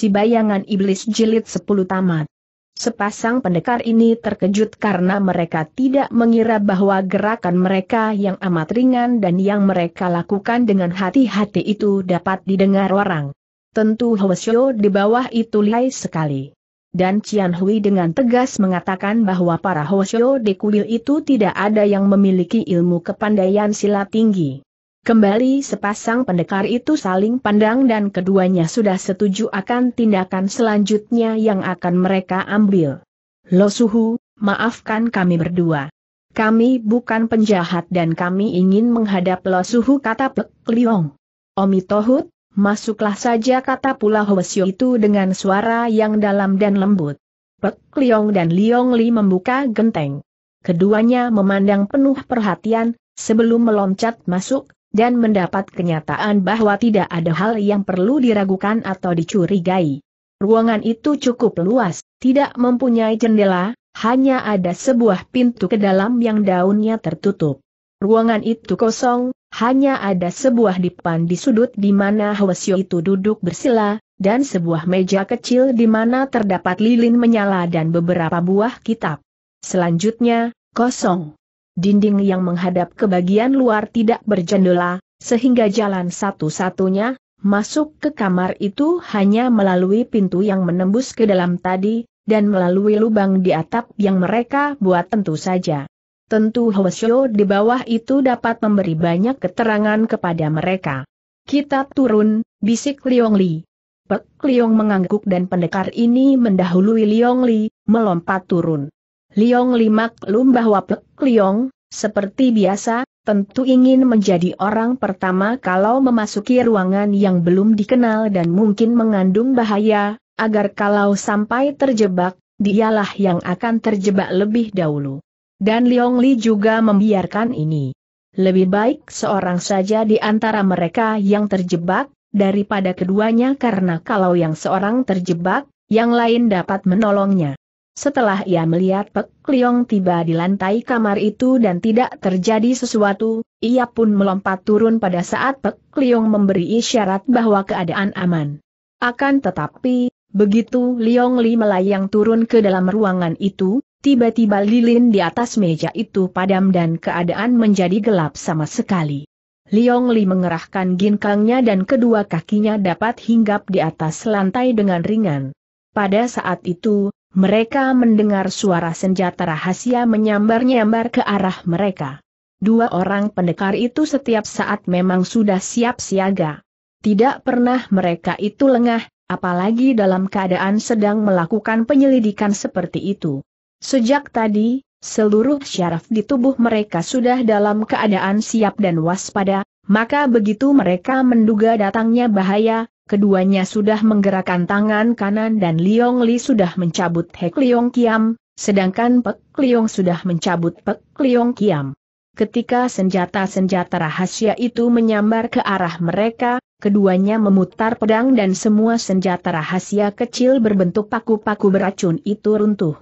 Si Bayangan Iblis Jilid 10 Tamat. Sepasang pendekar ini terkejut karena mereka tidak mengira bahwa gerakan mereka yang amat ringan dan yang mereka lakukan dengan hati-hati itu dapat didengar orang. Tentu Hwasyo di bawah itu lihai sekali. Dan Cian Hui dengan tegas mengatakan bahwa para Hwasyo di kuil itu tidak ada yang memiliki ilmu kepandaian silat tinggi. Kembali sepasang pendekar itu saling pandang dan keduanya sudah setuju akan tindakan selanjutnya yang akan mereka ambil. Lo suhu, maafkan kami berdua. Kami bukan penjahat dan kami ingin menghadap lo suhu kata Pek Liong. Omi Tohut, masuklah saja kata pula Hwesyo itu dengan suara yang dalam dan lembut. Pek Liong dan Liong Li membuka genteng. Keduanya memandang penuh perhatian, sebelum meloncat masuk, dan mendapat kenyataan bahwa tidak ada hal yang perlu diragukan atau dicurigai. Ruangan itu cukup luas, tidak mempunyai jendela, hanya ada sebuah pintu ke dalam yang daunnya tertutup. Ruangan itu kosong, hanya ada sebuah dipan di sudut di mana Hwasyo itu duduk bersila, dan sebuah meja kecil di mana terdapat lilin menyala dan beberapa buah kitab. Selanjutnya, kosong dinding yang menghadap ke bagian luar tidak berjendela, sehingga jalan satu-satunya, masuk ke kamar itu hanya melalui pintu yang menembus ke dalam tadi, dan melalui lubang di atap yang mereka buat tentu saja. Tentu Hwasyo di bawah itu dapat memberi banyak keterangan kepada mereka. Kita turun, bisik Liong Li. Pek Liong mengangguk dan pendekar ini mendahului Liong Li, melompat turun. Liong Limak Lum bahwa Pek Liong, seperti biasa, tentu ingin menjadi orang pertama kalau memasuki ruangan yang belum dikenal dan mungkin mengandung bahaya, agar kalau sampai terjebak, dialah yang akan terjebak lebih dahulu. Dan Liong Li juga membiarkan ini. Lebih baik seorang saja di antara mereka yang terjebak, daripada keduanya karena kalau yang seorang terjebak, yang lain dapat menolongnya. Setelah ia melihat Pek Liong tiba di lantai kamar itu dan tidak terjadi sesuatu, ia pun melompat turun pada saat Pek Liong memberi isyarat bahwa keadaan aman. Akan tetapi, begitu Liong Li melayang turun ke dalam ruangan itu, tiba-tiba lilin di atas meja itu padam dan keadaan menjadi gelap sama sekali. Liong Li mengerahkan ginkangnya dan kedua kakinya dapat hinggap di atas lantai dengan ringan. Pada saat itu, mereka mendengar suara senjata rahasia menyambar-nyambar ke arah mereka. Dua orang pendekar itu setiap saat memang sudah siap siaga. Tidak pernah mereka itu lengah, apalagi dalam keadaan sedang melakukan penyelidikan seperti itu. Sejak tadi, seluruh syaraf di tubuh mereka sudah dalam keadaan siap dan waspada, maka begitu mereka menduga datangnya bahaya, keduanya sudah menggerakkan tangan kanan dan Liong Li sudah mencabut Hek Liong Kiam, sedangkan Pek Liong sudah mencabut Pek Liong Kiam. Ketika senjata-senjata rahasia itu menyambar ke arah mereka, keduanya memutar pedang dan semua senjata rahasia kecil berbentuk paku-paku beracun itu runtuh.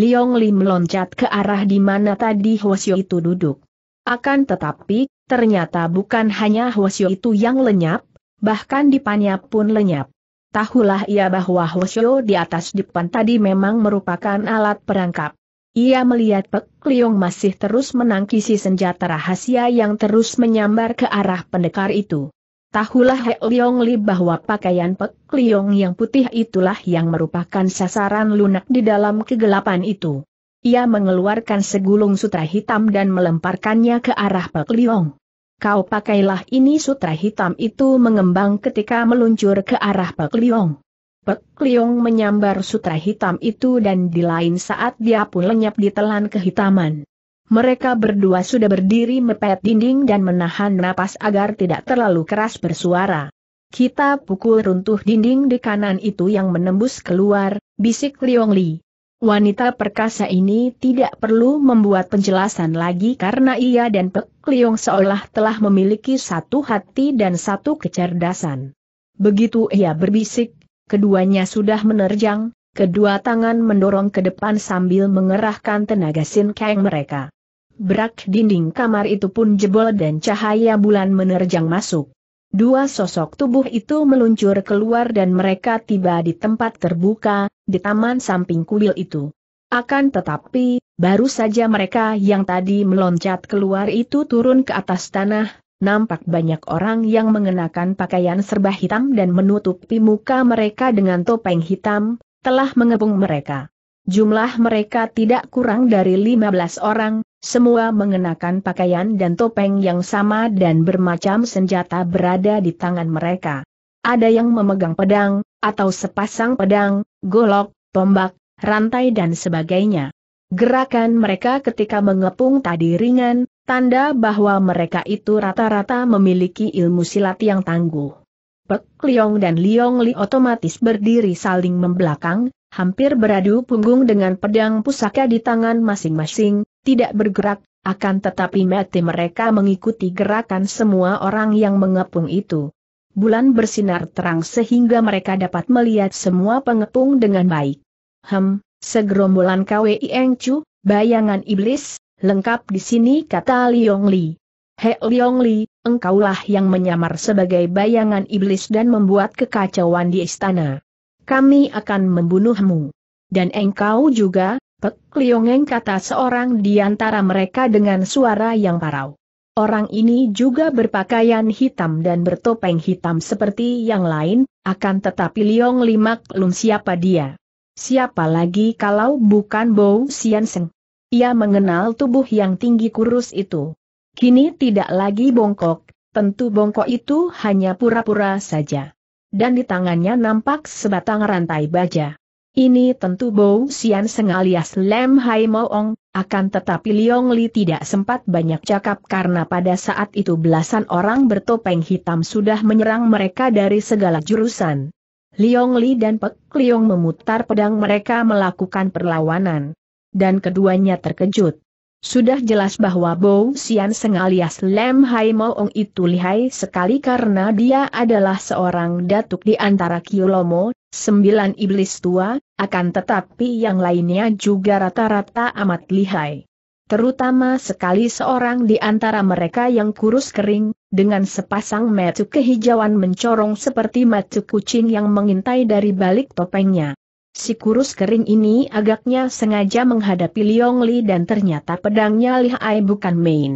Liong Li meloncat ke arah di mana tadi Hwasyo itu duduk. Akan tetapi, ternyata bukan hanya Hwasyo itu yang lenyap, bahkan dipannya pun lenyap. Tahulah ia bahwa Hoshio di atas depan tadi memang merupakan alat perangkap. Ia melihat Pek Liong masih terus menangkisi senjata rahasia yang terus menyambar ke arah pendekar itu. Tahulah He Liong Li bahwa pakaian Pek Liong yang putih itulah yang merupakan sasaran lunak di dalam kegelapan itu. Ia mengeluarkan segulung sutra hitam dan melemparkannya ke arah Pek Liong. Kau pakailah ini sutra hitam itu mengembang ketika meluncur ke arah Pek Liong. Pek Liong menyambar sutra hitam itu dan di lain saat dia pun lenyap ditelan kehitaman. Mereka berdua sudah berdiri mepet dinding dan menahan napas agar tidak terlalu keras bersuara. Kita pukul runtuh dinding di kanan itu yang menembus keluar, bisik Liong Li. Wanita perkasa ini tidak perlu membuat penjelasan lagi karena ia dan Pek Liong seolah telah memiliki satu hati dan satu kecerdasan. Begitu ia berbisik, keduanya sudah menerjang, kedua tangan mendorong ke depan sambil mengerahkan tenaga sin sinkeng mereka. Berak dinding kamar itu pun jebol dan cahaya bulan menerjang masuk. Dua sosok tubuh itu meluncur keluar dan mereka tiba di tempat terbuka, di taman samping kuil itu. Akan tetapi, baru saja mereka yang tadi meloncat keluar itu turun ke atas tanah, nampak banyak orang yang mengenakan pakaian serba hitam dan menutupi muka mereka dengan topeng hitam, telah mengepung mereka. Jumlah mereka tidak kurang dari 15 orang, semua mengenakan pakaian dan topeng yang sama dan bermacam senjata berada di tangan mereka. Ada yang memegang pedang, atau sepasang pedang, golok, tombak, rantai dan sebagainya. Gerakan mereka ketika mengepung tadi ringan, tanda bahwa mereka itu rata-rata memiliki ilmu silat yang tangguh. Pek Liong dan Liong Li otomatis berdiri saling membelakang, hampir beradu punggung dengan pedang pusaka di tangan masing-masing, tidak bergerak, akan tetapi mati mereka mengikuti gerakan semua orang yang mengepung itu. Bulan bersinar terang sehingga mereka dapat melihat semua pengepung dengan baik. Hem, segerombolan KWI chu, bayangan iblis, lengkap di sini kata Liong Li. He Liong Li, engkaulah yang menyamar sebagai bayangan iblis dan membuat kekacauan di istana kami akan membunuhmu. Dan engkau juga, Pek Liongeng kata seorang di antara mereka dengan suara yang parau. Orang ini juga berpakaian hitam dan bertopeng hitam seperti yang lain, akan tetapi Liong Limak Lun siapa dia? Siapa lagi kalau bukan Bo Sian Seng? Ia mengenal tubuh yang tinggi kurus itu. Kini tidak lagi bongkok, tentu bongkok itu hanya pura-pura saja dan di tangannya nampak sebatang rantai baja. Ini tentu Bou Sian Seng alias Lem Hai Moong, akan tetapi Liong Li tidak sempat banyak cakap karena pada saat itu belasan orang bertopeng hitam sudah menyerang mereka dari segala jurusan. Liong Li dan Pek Liong memutar pedang mereka melakukan perlawanan. Dan keduanya terkejut. Sudah jelas bahwa Bo Sian Seng alias Lem Hai Moong itu lihai sekali karena dia adalah seorang datuk di antara Kiolomo, sembilan iblis tua, akan tetapi yang lainnya juga rata-rata amat lihai. Terutama sekali seorang di antara mereka yang kurus kering, dengan sepasang metu kehijauan mencorong seperti metu kucing yang mengintai dari balik topengnya. Si kurus kering ini agaknya sengaja menghadapi Liong Li dan ternyata pedangnya lihai bukan main.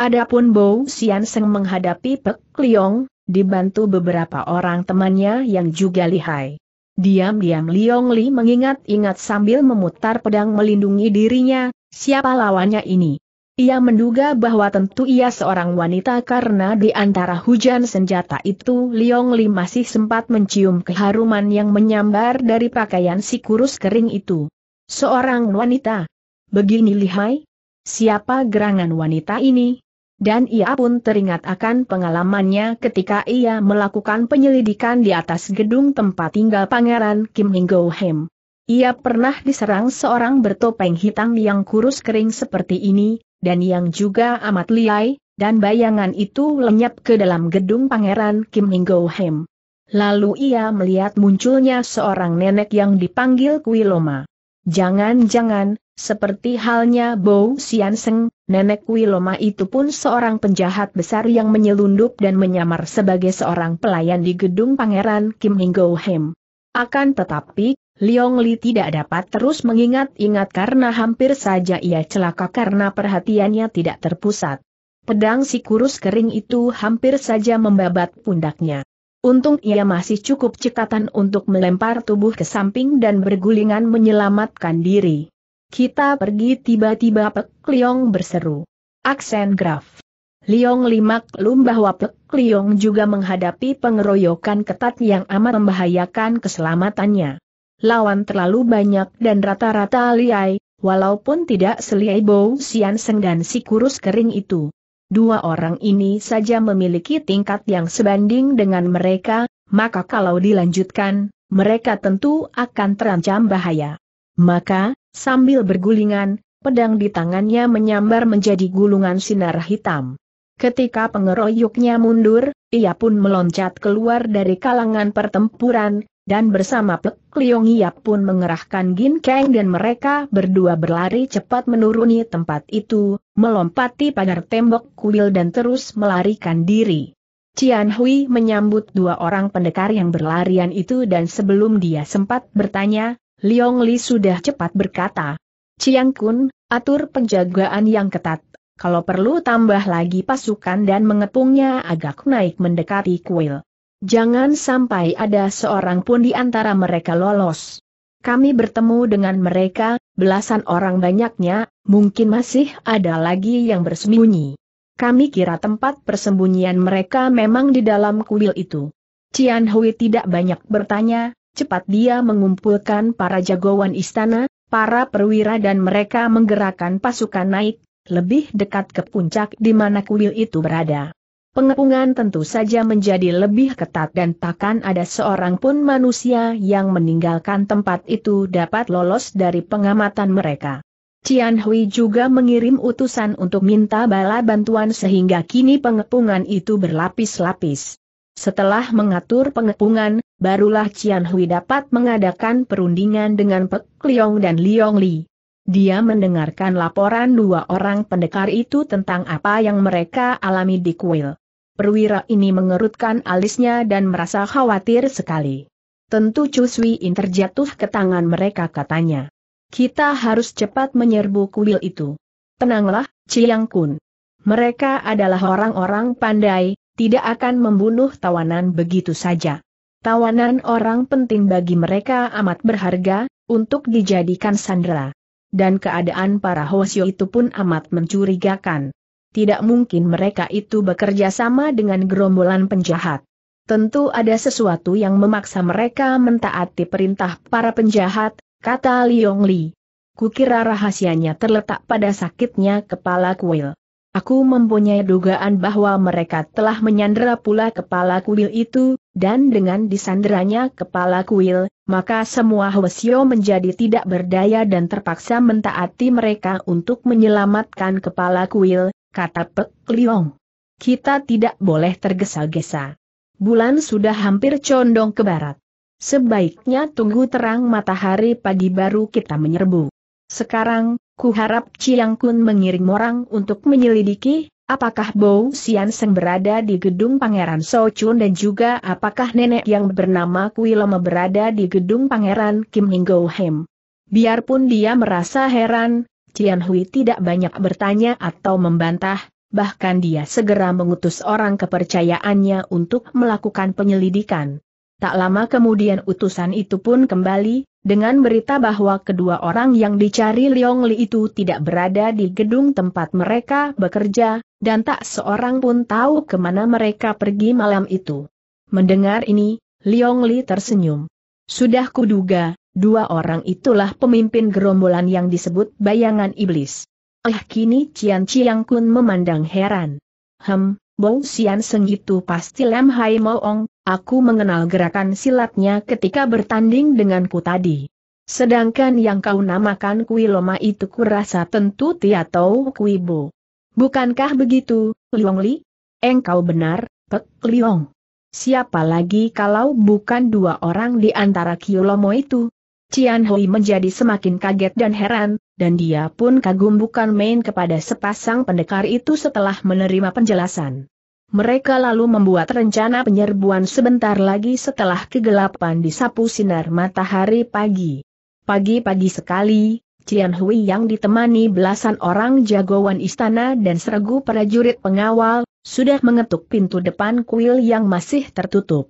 Adapun Bou Xian Seng menghadapi Pek Liong, dibantu beberapa orang temannya yang juga lihai. Diam-diam Liong Li mengingat-ingat sambil memutar pedang melindungi dirinya, siapa lawannya ini? Ia menduga bahwa tentu ia seorang wanita karena di antara hujan senjata itu Liong Li masih sempat mencium keharuman yang menyambar dari pakaian si kurus kering itu. Seorang wanita. Begini lihai? Siapa gerangan wanita ini? Dan ia pun teringat akan pengalamannya ketika ia melakukan penyelidikan di atas gedung tempat tinggal Pangeran Kim Hinggo Hem. Ia pernah diserang seorang bertopeng hitam yang kurus kering seperti ini, dan yang juga amat liai, dan bayangan itu lenyap ke dalam gedung Pangeran Kim Hinggo Hem. Lalu ia melihat munculnya seorang nenek yang dipanggil Kuiloma. Jangan-jangan, seperti halnya Bo Sian Seng, nenek Kuiloma itu pun seorang penjahat besar yang menyelundup dan menyamar sebagai seorang pelayan di gedung Pangeran Kim Hinggo Hem. Akan tetapi, Liong Li tidak dapat terus mengingat-ingat karena hampir saja ia celaka karena perhatiannya tidak terpusat. Pedang si kurus kering itu hampir saja membabat pundaknya. Untung ia masih cukup cekatan untuk melempar tubuh ke samping dan bergulingan menyelamatkan diri. Kita pergi tiba-tiba Pek Liong berseru. Aksen Graf. Liong Li maklum bahwa Pek Liong juga menghadapi pengeroyokan ketat yang amat membahayakan keselamatannya lawan terlalu banyak dan rata-rata liai, walaupun tidak seliai Bou Sian Seng dan si kurus kering itu. Dua orang ini saja memiliki tingkat yang sebanding dengan mereka, maka kalau dilanjutkan, mereka tentu akan terancam bahaya. Maka, sambil bergulingan, pedang di tangannya menyambar menjadi gulungan sinar hitam. Ketika pengeroyoknya mundur, ia pun meloncat keluar dari kalangan pertempuran, dan bersama Pek Liong Yap pun mengerahkan Gin Kang dan mereka berdua berlari cepat menuruni tempat itu, melompati pagar tembok kuil dan terus melarikan diri. Cian Hui menyambut dua orang pendekar yang berlarian itu dan sebelum dia sempat bertanya, Liong Li sudah cepat berkata, Ciang Kun, atur penjagaan yang ketat, kalau perlu tambah lagi pasukan dan mengepungnya agak naik mendekati kuil. Jangan sampai ada seorang pun di antara mereka lolos. Kami bertemu dengan mereka, belasan orang banyaknya, mungkin masih ada lagi yang bersembunyi. Kami kira tempat persembunyian mereka memang di dalam kuil itu. Cian Hui tidak banyak bertanya, cepat dia mengumpulkan para jagoan istana, para perwira dan mereka menggerakkan pasukan naik, lebih dekat ke puncak di mana kuil itu berada pengepungan tentu saja menjadi lebih ketat dan takkan ada seorang pun manusia yang meninggalkan tempat itu dapat lolos dari pengamatan mereka. Cian Hui juga mengirim utusan untuk minta bala bantuan sehingga kini pengepungan itu berlapis-lapis. Setelah mengatur pengepungan, barulah Cian Hui dapat mengadakan perundingan dengan Pek Liong dan Liong Li. Dia mendengarkan laporan dua orang pendekar itu tentang apa yang mereka alami di kuil. Perwira ini mengerutkan alisnya dan merasa khawatir sekali. Tentu Cuswi ini terjatuh ke tangan mereka katanya. Kita harus cepat menyerbu kuil itu. Tenanglah, Ciang Kun. Mereka adalah orang-orang pandai, tidak akan membunuh tawanan begitu saja. Tawanan orang penting bagi mereka amat berharga, untuk dijadikan sandera. Dan keadaan para Hosyo itu pun amat mencurigakan tidak mungkin mereka itu bekerja sama dengan gerombolan penjahat. Tentu ada sesuatu yang memaksa mereka mentaati perintah para penjahat, kata Liong Li. Kukira rahasianya terletak pada sakitnya kepala kuil. Aku mempunyai dugaan bahwa mereka telah menyandera pula kepala kuil itu, dan dengan disanderanya kepala kuil, maka semua Hwasyo menjadi tidak berdaya dan terpaksa mentaati mereka untuk menyelamatkan kepala kuil, kata Pek Liong. Kita tidak boleh tergesa-gesa. Bulan sudah hampir condong ke barat. Sebaiknya tunggu terang matahari pagi baru kita menyerbu. Sekarang, kuharap Chiang Kun mengirim orang untuk menyelidiki, apakah Bou Sian Seng berada di gedung Pangeran Sochun dan juga apakah nenek yang bernama Kui Lama berada di gedung Pangeran Kim Go Hem. Biarpun dia merasa heran, Cian Hui tidak banyak bertanya atau membantah, bahkan dia segera mengutus orang kepercayaannya untuk melakukan penyelidikan. Tak lama kemudian utusan itu pun kembali, dengan berita bahwa kedua orang yang dicari Liong Li itu tidak berada di gedung tempat mereka bekerja, dan tak seorang pun tahu kemana mereka pergi malam itu. Mendengar ini, Liong Li tersenyum. Sudah kuduga, Dua orang itulah pemimpin gerombolan yang disebut bayangan iblis. Eh kini Cian Ciang Kun memandang heran. Hem, Bong Sian Seng itu pasti Lam Hai Moong, aku mengenal gerakan silatnya ketika bertanding denganku tadi. Sedangkan yang kau namakan Kui Loma itu kurasa tentu Tau Kui Bo. Bukankah begitu, Liong Li? Engkau benar, Pek Liong. Siapa lagi kalau bukan dua orang di antara Kiolomo itu? Cian Hui menjadi semakin kaget dan heran, dan dia pun kagum bukan main kepada sepasang pendekar itu setelah menerima penjelasan. Mereka lalu membuat rencana penyerbuan sebentar lagi setelah kegelapan disapu sinar matahari pagi. Pagi-pagi sekali, Cian Hui yang ditemani belasan orang jagoan istana dan seregu prajurit pengawal, sudah mengetuk pintu depan kuil yang masih tertutup.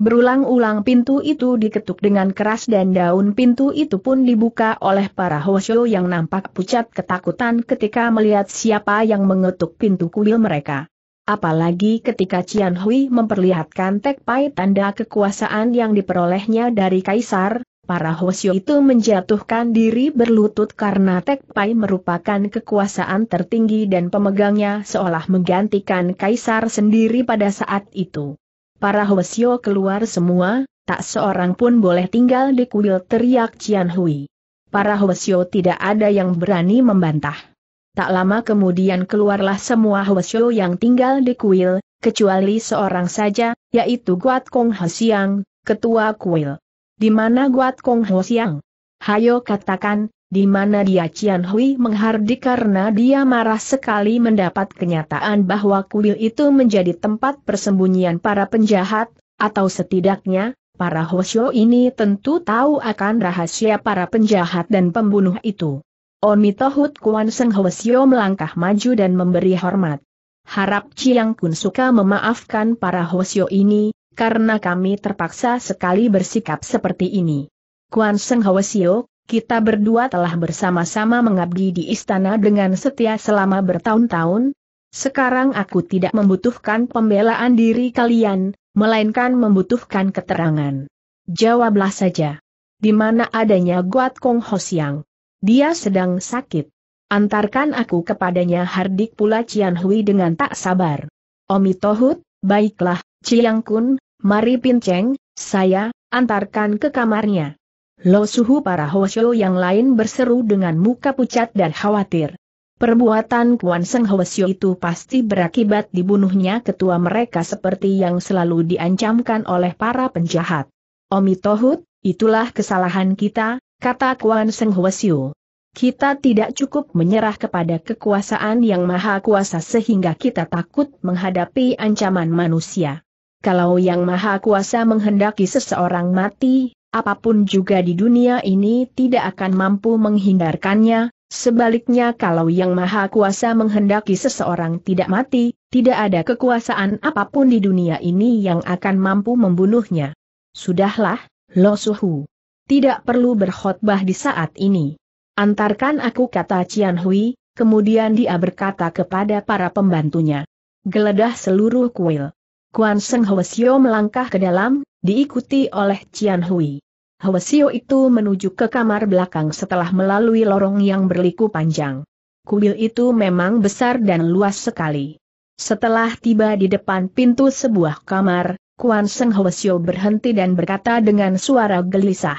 Berulang-ulang pintu itu diketuk dengan keras dan daun pintu itu pun dibuka oleh para Hoshio yang nampak pucat ketakutan ketika melihat siapa yang mengetuk pintu kuil mereka. Apalagi ketika Cian Hui memperlihatkan Tek Pai tanda kekuasaan yang diperolehnya dari Kaisar, para Hoshio itu menjatuhkan diri berlutut karena Tek Pai merupakan kekuasaan tertinggi dan pemegangnya seolah menggantikan Kaisar sendiri pada saat itu. Para Hwasyo keluar semua, tak seorang pun boleh tinggal di kuil teriak Cian Hui. Para Hwasyo tidak ada yang berani membantah. Tak lama kemudian keluarlah semua Hwasyo yang tinggal di kuil, kecuali seorang saja, yaitu Guat Kong Hsiang, ketua kuil. Di mana Guat Kong Hsiang? Hayo katakan, di mana dia Cian Hui menghardik karena dia marah sekali mendapat kenyataan bahwa kuil itu menjadi tempat persembunyian para penjahat, atau setidaknya, para Hoshio ini tentu tahu akan rahasia para penjahat dan pembunuh itu. Oni Tohut Kuan Seng Hoshio melangkah maju dan memberi hormat. Harap Chiang Kun suka memaafkan para Hoshio ini, karena kami terpaksa sekali bersikap seperti ini. Kuan Seng Hoshio, kita berdua telah bersama-sama mengabdi di istana dengan setia selama bertahun-tahun. Sekarang aku tidak membutuhkan pembelaan diri kalian, melainkan membutuhkan keterangan. Jawablah saja. Di mana adanya Guat Kong Hosiang? Dia sedang sakit. Antarkan aku kepadanya Hardik pula Cian Hui dengan tak sabar. Omi Tohut, baiklah, Ciang Kun, mari Pinceng, saya, antarkan ke kamarnya. Lo suhu para Hwasyo yang lain berseru dengan muka pucat dan khawatir. Perbuatan Kuan Seng Hwasyo itu pasti berakibat dibunuhnya ketua mereka seperti yang selalu diancamkan oleh para penjahat. Omi Tohut, itulah kesalahan kita, kata Kuan Seng Hwasyo. Kita tidak cukup menyerah kepada kekuasaan yang maha kuasa sehingga kita takut menghadapi ancaman manusia. Kalau yang maha kuasa menghendaki seseorang mati, apapun juga di dunia ini tidak akan mampu menghindarkannya, sebaliknya kalau Yang Maha Kuasa menghendaki seseorang tidak mati, tidak ada kekuasaan apapun di dunia ini yang akan mampu membunuhnya. Sudahlah, Lo Suhu. Tidak perlu berkhotbah di saat ini. Antarkan aku kata Cian Hui, kemudian dia berkata kepada para pembantunya. Geledah seluruh kuil. Kuan Seng Hwasyo melangkah ke dalam, diikuti oleh Cian Hui. Hwasyo itu menuju ke kamar belakang setelah melalui lorong yang berliku panjang. Kuil itu memang besar dan luas sekali. Setelah tiba di depan pintu sebuah kamar, Kuan Seng Hwasyo berhenti dan berkata dengan suara gelisah.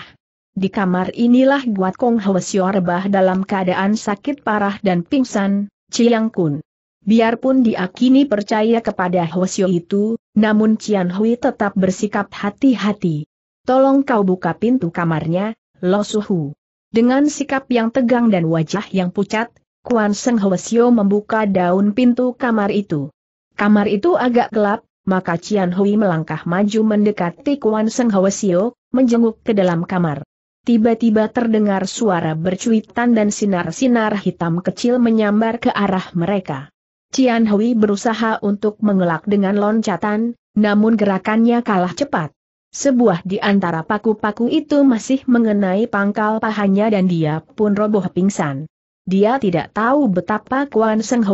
Di kamar inilah Guat Kong Hwasyo rebah dalam keadaan sakit parah dan pingsan, Chiang Kun. Biarpun diakini percaya kepada Hwasyo itu, namun Cian Hui tetap bersikap hati-hati. Tolong kau buka pintu kamarnya, Lo Suhu. Dengan sikap yang tegang dan wajah yang pucat, Kuan Seng Hwasyo membuka daun pintu kamar itu. Kamar itu agak gelap, maka Cian Hui melangkah maju mendekati Kuan Seng Hwasyo, menjenguk ke dalam kamar. Tiba-tiba terdengar suara bercuitan dan sinar-sinar hitam kecil menyambar ke arah mereka. Cian Hui berusaha untuk mengelak dengan loncatan, namun gerakannya kalah cepat. Sebuah di antara paku-paku itu masih mengenai pangkal pahanya dan dia pun roboh pingsan. Dia tidak tahu betapa Kuan Seng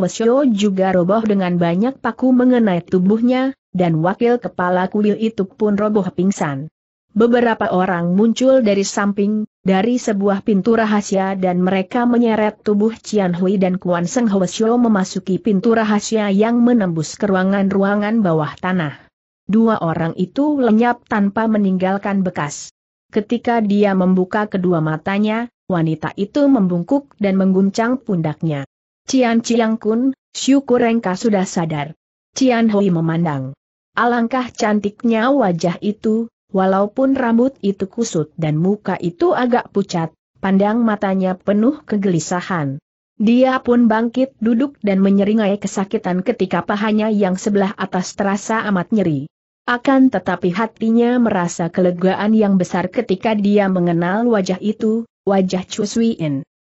juga roboh dengan banyak paku mengenai tubuhnya, dan wakil kepala kuil itu pun roboh pingsan. Beberapa orang muncul dari samping, dari sebuah pintu rahasia dan mereka menyeret tubuh Cian Hui dan Kuan Seng Hwasyo memasuki pintu rahasia yang menembus ke ruangan-ruangan bawah tanah. Dua orang itu lenyap tanpa meninggalkan bekas. Ketika dia membuka kedua matanya, wanita itu membungkuk dan mengguncang pundaknya. Cian Ciang Kun, syukur engkau sudah sadar. Cian Hui memandang. Alangkah cantiknya wajah itu, Walaupun rambut itu kusut dan muka itu agak pucat, pandang matanya penuh kegelisahan. Dia pun bangkit duduk dan menyeringai kesakitan ketika pahanya yang sebelah atas terasa amat nyeri. Akan tetapi hatinya merasa kelegaan yang besar ketika dia mengenal wajah itu, wajah Chu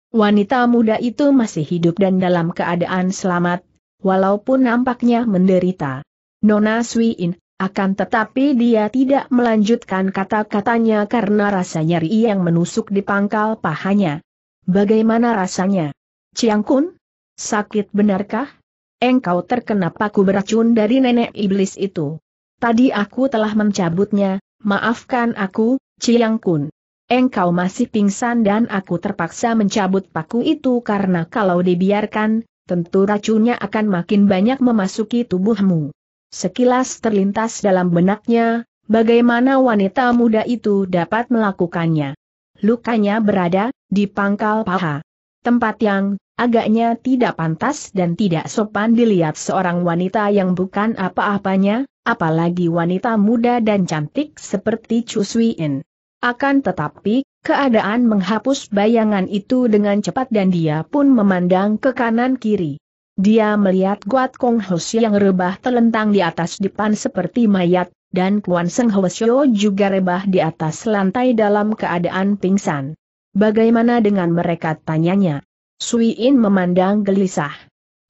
Wanita muda itu masih hidup dan dalam keadaan selamat, walaupun nampaknya menderita. Nona Suin, akan tetapi dia tidak melanjutkan kata-katanya karena rasa nyeri yang menusuk di pangkal pahanya. Bagaimana rasanya? Ciang Kun? Sakit benarkah? Engkau terkena paku beracun dari nenek iblis itu. Tadi aku telah mencabutnya, maafkan aku, Ciang Kun. Engkau masih pingsan dan aku terpaksa mencabut paku itu karena kalau dibiarkan, tentu racunnya akan makin banyak memasuki tubuhmu. Sekilas terlintas dalam benaknya, bagaimana wanita muda itu dapat melakukannya. Lukanya berada di pangkal paha. Tempat yang agaknya tidak pantas dan tidak sopan dilihat seorang wanita yang bukan apa-apanya, apalagi wanita muda dan cantik seperti Chuswin. Akan tetapi, keadaan menghapus bayangan itu dengan cepat dan dia pun memandang ke kanan kiri. Dia melihat Guat Kong Hosio yang rebah telentang di atas depan seperti mayat, dan Kuan Seng Hosio juga rebah di atas lantai dalam keadaan pingsan. Bagaimana dengan mereka tanyanya? Sui In memandang gelisah.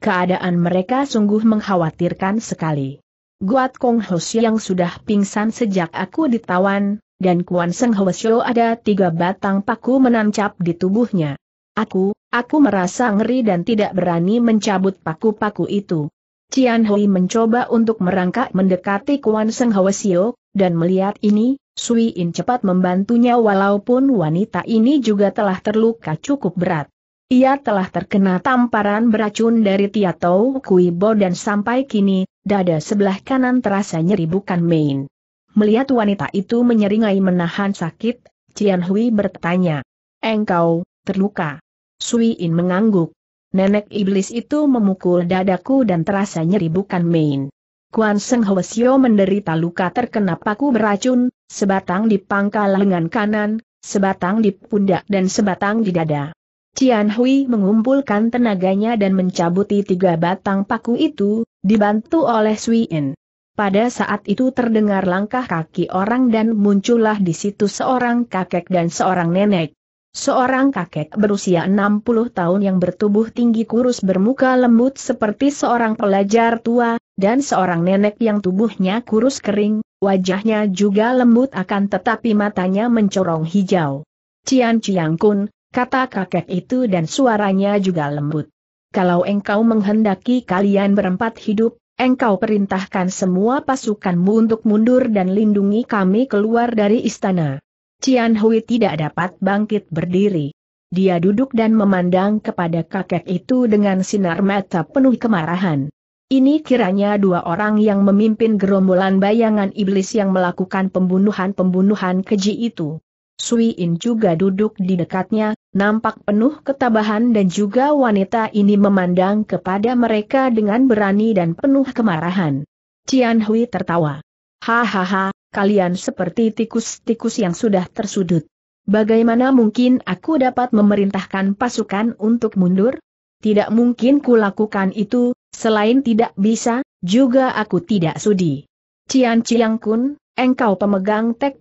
Keadaan mereka sungguh mengkhawatirkan sekali. Guat Kong Hosio yang sudah pingsan sejak aku ditawan, dan Kuan Seng Hosio ada tiga batang paku menancap di tubuhnya. Aku, Aku merasa ngeri dan tidak berani mencabut paku-paku itu. Cian Hui mencoba untuk merangkak mendekati Kuan Seng Hwasio, dan melihat ini, Sui In cepat membantunya walaupun wanita ini juga telah terluka cukup berat. Ia telah terkena tamparan beracun dari Tiatou Kuibo dan sampai kini, dada sebelah kanan terasa nyeri bukan main. Melihat wanita itu menyeringai menahan sakit, Cian Hui bertanya, Engkau, terluka. Sui In mengangguk. Nenek iblis itu memukul dadaku dan terasa nyeri bukan main. Kuan Seng Hwasyo menderita luka terkena paku beracun, sebatang di pangkal lengan kanan, sebatang di pundak dan sebatang di dada. Cian Hui mengumpulkan tenaganya dan mencabuti tiga batang paku itu, dibantu oleh Sui In. Pada saat itu terdengar langkah kaki orang dan muncullah di situ seorang kakek dan seorang nenek. Seorang kakek berusia 60 tahun yang bertubuh tinggi kurus bermuka lembut seperti seorang pelajar tua, dan seorang nenek yang tubuhnya kurus kering, wajahnya juga lembut akan tetapi matanya mencorong hijau. Cian Ciang Kun, kata kakek itu dan suaranya juga lembut. Kalau engkau menghendaki kalian berempat hidup, engkau perintahkan semua pasukanmu untuk mundur dan lindungi kami keluar dari istana. Cian Hui tidak dapat bangkit berdiri. Dia duduk dan memandang kepada kakek itu dengan sinar mata penuh kemarahan. Ini kiranya dua orang yang memimpin gerombolan bayangan iblis yang melakukan pembunuhan-pembunuhan keji itu. Sui In juga duduk di dekatnya, nampak penuh ketabahan dan juga wanita ini memandang kepada mereka dengan berani dan penuh kemarahan. Cian Hui tertawa. Hahaha, kalian seperti tikus-tikus yang sudah tersudut. Bagaimana mungkin aku dapat memerintahkan pasukan untuk mundur? Tidak mungkin kulakukan itu, selain tidak bisa, juga aku tidak sudi. Cian Ciang Kun, engkau pemegang Tek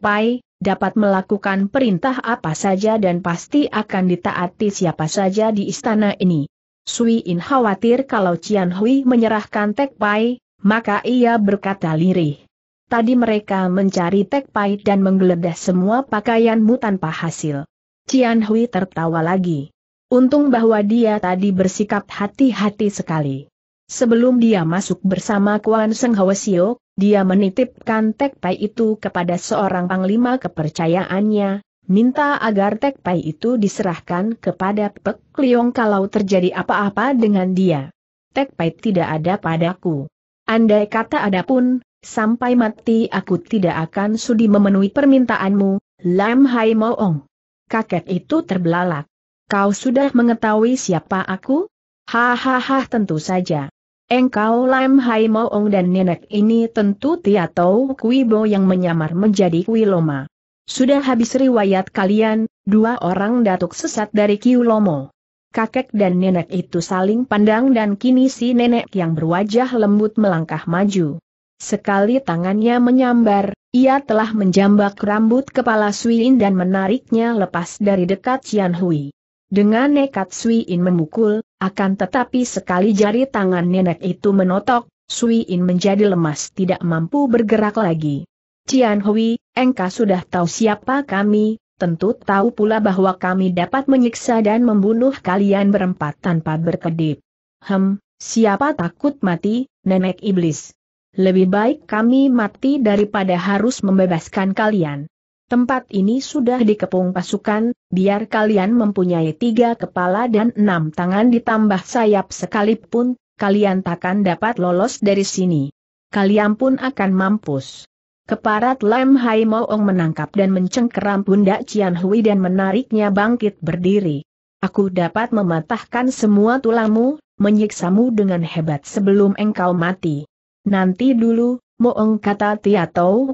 dapat melakukan perintah apa saja dan pasti akan ditaati siapa saja di istana ini. Sui In khawatir kalau Cian Hui menyerahkan Tek maka ia berkata lirih. Tadi mereka mencari Tek Pai dan menggeledah semua pakaianmu tanpa hasil. Cian Hui tertawa lagi. Untung bahwa dia tadi bersikap hati-hati sekali. Sebelum dia masuk bersama Kuan Seng Hwasio, dia menitipkan Tek Pai itu kepada seorang panglima kepercayaannya, minta agar Tek Pai itu diserahkan kepada Pek Liong kalau terjadi apa-apa dengan dia. Tek Pai tidak ada padaku. Andai kata ada pun, sampai mati aku tidak akan sudi memenuhi permintaanmu, Lam Hai Moong. Kakek itu terbelalak. Kau sudah mengetahui siapa aku? Hahaha tentu saja. Engkau Lam Hai Moong dan nenek ini tentu kui bo yang menyamar menjadi loma. Sudah habis riwayat kalian, dua orang datuk sesat dari lomo. Kakek dan nenek itu saling pandang dan kini si nenek yang berwajah lembut melangkah maju. Sekali tangannya menyambar, ia telah menjambak rambut kepala Suin dan menariknya lepas dari dekat Cian Hui. Dengan nekat Suin memukul, akan tetapi sekali jari tangan nenek itu menotok, Suin menjadi lemas tidak mampu bergerak lagi. Cian Hui, engkau sudah tahu siapa kami, tentu tahu pula bahwa kami dapat menyiksa dan membunuh kalian berempat tanpa berkedip. Hem, siapa takut mati, nenek iblis? lebih baik kami mati daripada harus membebaskan kalian. Tempat ini sudah dikepung pasukan, biar kalian mempunyai tiga kepala dan enam tangan ditambah sayap sekalipun, kalian takkan dapat lolos dari sini. Kalian pun akan mampus. Keparat Lam Hai Moong menangkap dan mencengkeram pundak Cian Hui dan menariknya bangkit berdiri. Aku dapat mematahkan semua tulangmu, menyiksamu dengan hebat sebelum engkau mati. Nanti dulu, Moeng kata kui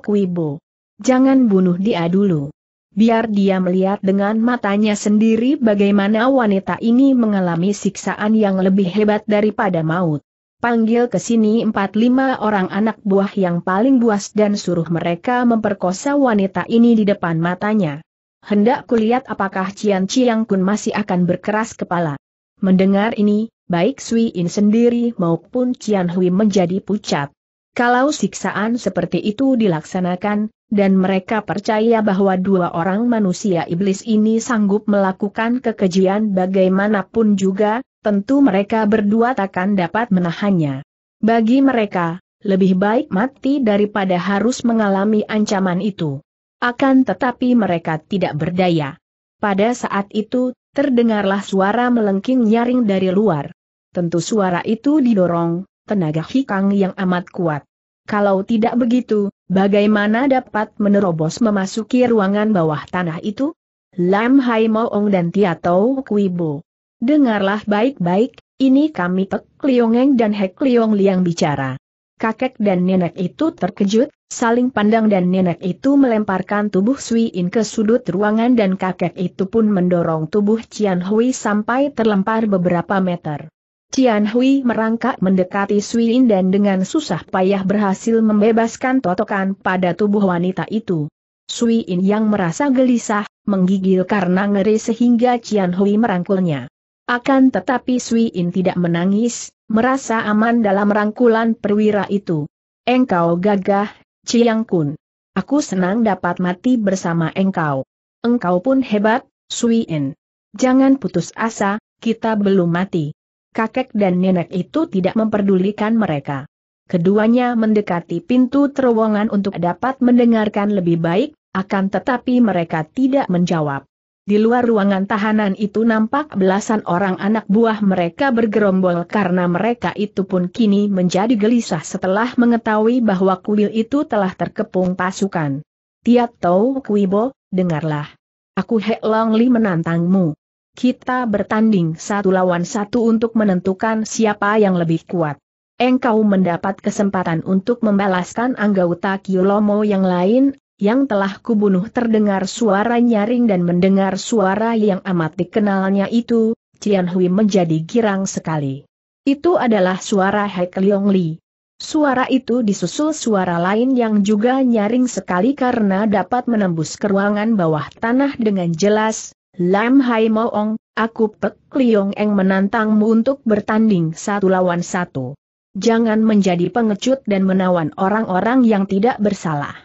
Kuibo. Jangan bunuh dia dulu. Biar dia melihat dengan matanya sendiri bagaimana wanita ini mengalami siksaan yang lebih hebat daripada maut. Panggil ke sini empat lima orang anak buah yang paling buas dan suruh mereka memperkosa wanita ini di depan matanya. Hendak kulihat apakah Cian Ciang Kun masih akan berkeras kepala. Mendengar ini, baik Sui In sendiri maupun Cian Hui menjadi pucat. Kalau siksaan seperti itu dilaksanakan, dan mereka percaya bahwa dua orang manusia iblis ini sanggup melakukan kekejian bagaimanapun juga, tentu mereka berdua takkan dapat menahannya. Bagi mereka, lebih baik mati daripada harus mengalami ancaman itu. Akan tetapi mereka tidak berdaya. Pada saat itu, terdengarlah suara melengking nyaring dari luar. Tentu suara itu didorong, tenaga hikang yang amat kuat. Kalau tidak begitu, bagaimana dapat menerobos memasuki ruangan bawah tanah itu? Lam Hai Moong dan Tiatou Kuibo. Dengarlah baik-baik, ini kami Pek Liongeng dan Hek Liong Liang bicara. Kakek dan nenek itu terkejut, saling pandang dan nenek itu melemparkan tubuh Sui In ke sudut ruangan dan kakek itu pun mendorong tubuh Cian Hui sampai terlempar beberapa meter. Cian Hui merangkak mendekati Sui Lin dan dengan susah payah berhasil membebaskan totokan pada tubuh wanita itu. Sui Lin yang merasa gelisah, menggigil karena ngeri sehingga Cian Hui merangkulnya. Akan tetapi Sui Lin tidak menangis, merasa aman dalam rangkulan perwira itu. Engkau gagah, Ciang Kun. Aku senang dapat mati bersama engkau. Engkau pun hebat, Sui Lin. Jangan putus asa, kita belum mati kakek dan nenek itu tidak memperdulikan mereka. Keduanya mendekati pintu terowongan untuk dapat mendengarkan lebih baik, akan tetapi mereka tidak menjawab. Di luar ruangan tahanan itu nampak belasan orang anak buah mereka bergerombol karena mereka itu pun kini menjadi gelisah setelah mengetahui bahwa kuil itu telah terkepung pasukan. Tiat Tau Kuibo, dengarlah. Aku Hek Long Li menantangmu. Kita bertanding satu lawan satu untuk menentukan siapa yang lebih kuat. Engkau mendapat kesempatan untuk membalaskan anggota Kiyolomo yang lain, yang telah kubunuh terdengar suara nyaring dan mendengar suara yang amat dikenalnya itu, Cian Hui menjadi girang sekali. Itu adalah suara Hek Leong Li. Suara itu disusul suara lain yang juga nyaring sekali karena dapat menembus ke ruangan bawah tanah dengan jelas, Lam Hai Moong, aku Pek Liong Eng menantangmu untuk bertanding satu lawan satu. Jangan menjadi pengecut dan menawan orang-orang yang tidak bersalah.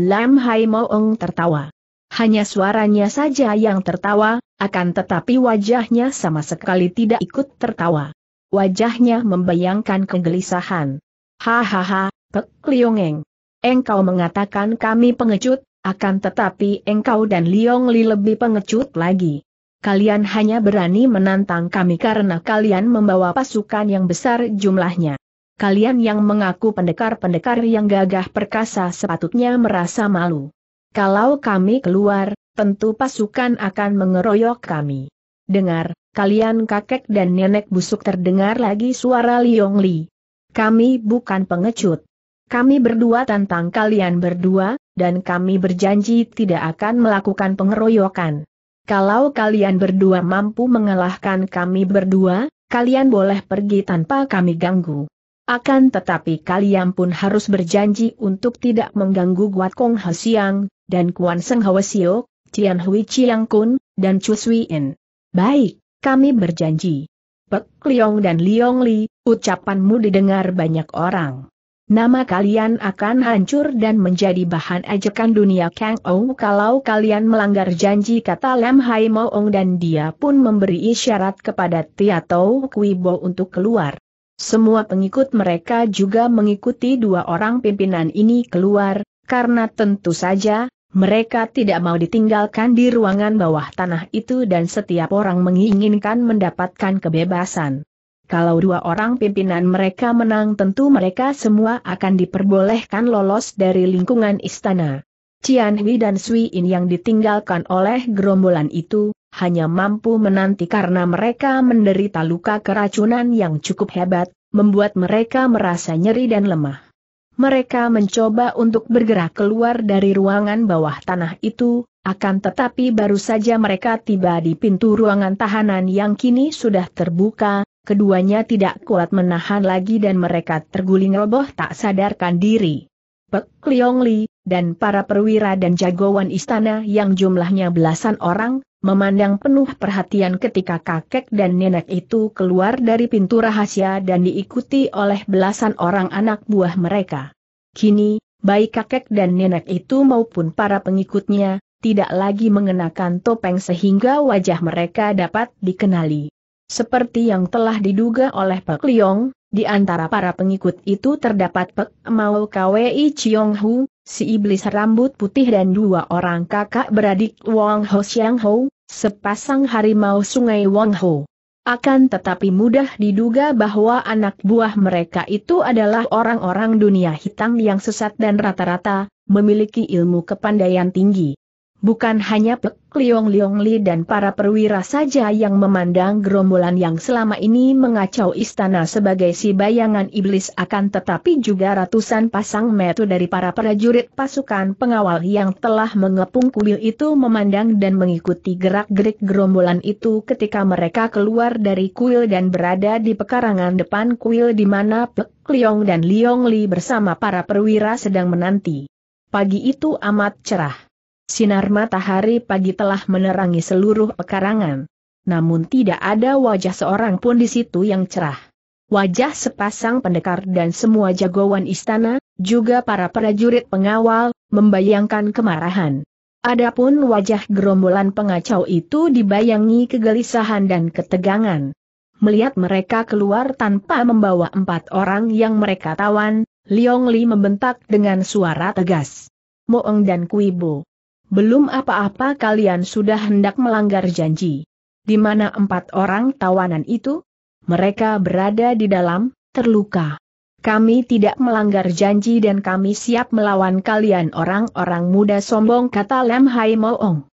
Lam Hai Moong tertawa. Hanya suaranya saja yang tertawa, akan tetapi wajahnya sama sekali tidak ikut tertawa. Wajahnya membayangkan kegelisahan. Hahaha, Pek Liong Eng. Engkau mengatakan kami pengecut, akan tetapi engkau dan Liong Li lebih pengecut lagi. Kalian hanya berani menantang kami karena kalian membawa pasukan yang besar jumlahnya. Kalian yang mengaku pendekar-pendekar yang gagah perkasa sepatutnya merasa malu. Kalau kami keluar, tentu pasukan akan mengeroyok kami. Dengar, kalian kakek dan nenek busuk terdengar lagi suara Liong Li. Kami bukan pengecut. Kami berdua tantang kalian berdua, dan kami berjanji tidak akan melakukan pengeroyokan. Kalau kalian berdua mampu mengalahkan kami berdua, kalian boleh pergi tanpa kami ganggu. Akan tetapi kalian pun harus berjanji untuk tidak mengganggu Guat Kong Siang, dan Kuan Seng Siok, Tian Hui Chiang Kun, dan Chu In. Baik, kami berjanji. Pek Liong dan Liong Li, ucapanmu didengar banyak orang. Nama kalian akan hancur dan menjadi bahan ajakan dunia Kang Ou kalau kalian melanggar janji kata Lam Hai Ong dan dia pun memberi isyarat kepada Kui Bo untuk keluar. Semua pengikut mereka juga mengikuti dua orang pimpinan ini keluar, karena tentu saja, mereka tidak mau ditinggalkan di ruangan bawah tanah itu dan setiap orang menginginkan mendapatkan kebebasan kalau dua orang pimpinan mereka menang tentu mereka semua akan diperbolehkan lolos dari lingkungan istana. Cian Hui dan Sui In yang ditinggalkan oleh gerombolan itu, hanya mampu menanti karena mereka menderita luka keracunan yang cukup hebat, membuat mereka merasa nyeri dan lemah. Mereka mencoba untuk bergerak keluar dari ruangan bawah tanah itu, akan tetapi baru saja mereka tiba di pintu ruangan tahanan yang kini sudah terbuka, Keduanya tidak kuat menahan lagi dan mereka terguling roboh tak sadarkan diri. Pek Liong dan para perwira dan jagoan istana yang jumlahnya belasan orang, memandang penuh perhatian ketika kakek dan nenek itu keluar dari pintu rahasia dan diikuti oleh belasan orang anak buah mereka. Kini, baik kakek dan nenek itu maupun para pengikutnya, tidak lagi mengenakan topeng sehingga wajah mereka dapat dikenali. Seperti yang telah diduga oleh Pak Liong, di antara para pengikut itu terdapat Pek Mao Kwei Chiong Hu, si iblis rambut putih dan dua orang kakak beradik Wang Ho Xiang Ho, sepasang harimau sungai Wang Ho. Akan tetapi mudah diduga bahwa anak buah mereka itu adalah orang-orang dunia hitam yang sesat dan rata-rata, memiliki ilmu kepandaian tinggi. Bukan hanya Pek Liong Liong Li dan para perwira saja yang memandang gerombolan yang selama ini mengacau istana sebagai si bayangan iblis akan tetapi juga ratusan pasang metu dari para prajurit pasukan pengawal yang telah mengepung kuil itu memandang dan mengikuti gerak-gerik gerombolan itu ketika mereka keluar dari kuil dan berada di pekarangan depan kuil di mana Pek Liong dan Liong Li bersama para perwira sedang menanti. Pagi itu amat cerah. Sinar matahari pagi telah menerangi seluruh pekarangan. Namun tidak ada wajah seorang pun di situ yang cerah. Wajah sepasang pendekar dan semua jagoan istana, juga para prajurit pengawal, membayangkan kemarahan. Adapun wajah gerombolan pengacau itu dibayangi kegelisahan dan ketegangan. Melihat mereka keluar tanpa membawa empat orang yang mereka tawan, Liong Li membentak dengan suara tegas. Moeng dan Kuibo. Belum apa-apa kalian sudah hendak melanggar janji. Di mana empat orang tawanan itu? Mereka berada di dalam, terluka. Kami tidak melanggar janji dan kami siap melawan kalian orang-orang muda sombong kata Lem Hai Moong.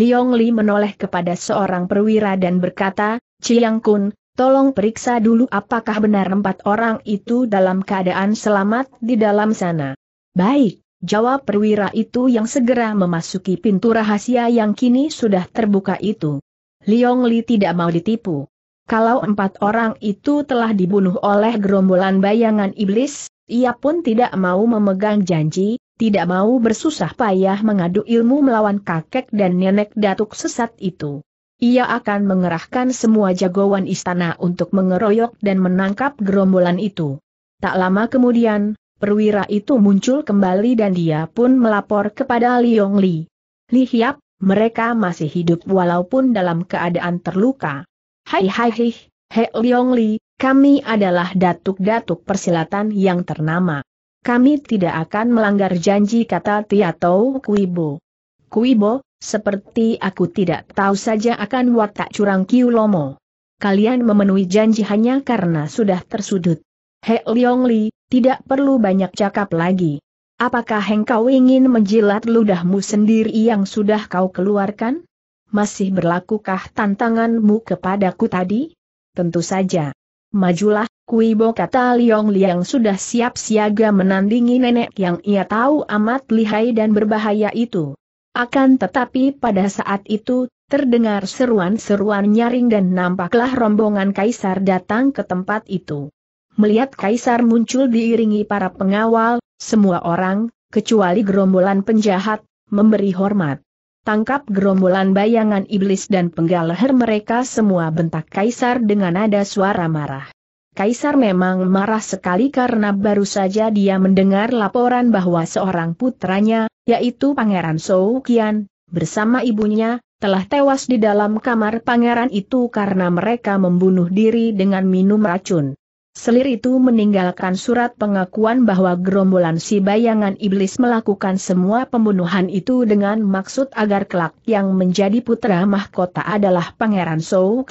Liong Li menoleh kepada seorang perwira dan berkata, Chiang Kun, tolong periksa dulu apakah benar empat orang itu dalam keadaan selamat di dalam sana. Baik jawab perwira itu yang segera memasuki pintu rahasia yang kini sudah terbuka itu. Liong Li tidak mau ditipu. Kalau empat orang itu telah dibunuh oleh gerombolan bayangan iblis, ia pun tidak mau memegang janji, tidak mau bersusah payah mengadu ilmu melawan kakek dan nenek datuk sesat itu. Ia akan mengerahkan semua jagoan istana untuk mengeroyok dan menangkap gerombolan itu. Tak lama kemudian, perwira itu muncul kembali dan dia pun melapor kepada Liong Li. Li Hiap, mereka masih hidup walaupun dalam keadaan terluka. Hai hai hai, He Liong Li, kami adalah datuk-datuk persilatan yang ternama. Kami tidak akan melanggar janji kata Tiatou Kuibo. Kuibo, seperti aku tidak tahu saja akan watak curang Lomo. Kalian memenuhi janji hanya karena sudah tersudut. Hei Liong Li, tidak perlu banyak cakap lagi. Apakah engkau ingin menjilat ludahmu sendiri yang sudah kau keluarkan? Masih berlakukah tantanganmu kepadaku tadi? Tentu saja. Majulah, Kuibo kata Liong Liang sudah siap siaga menandingi nenek yang ia tahu amat lihai dan berbahaya itu. Akan tetapi pada saat itu, terdengar seruan-seruan nyaring dan nampaklah rombongan kaisar datang ke tempat itu. Melihat Kaisar muncul diiringi para pengawal, semua orang, kecuali gerombolan penjahat, memberi hormat. Tangkap gerombolan bayangan iblis dan penggal leher mereka semua bentak Kaisar dengan nada suara marah. Kaisar memang marah sekali karena baru saja dia mendengar laporan bahwa seorang putranya, yaitu Pangeran Sou Kian, bersama ibunya, telah tewas di dalam kamar pangeran itu karena mereka membunuh diri dengan minum racun. Selir itu meninggalkan surat pengakuan bahwa gerombolan si bayangan iblis melakukan semua pembunuhan itu dengan maksud agar kelak yang menjadi putra mahkota adalah Pangeran Sou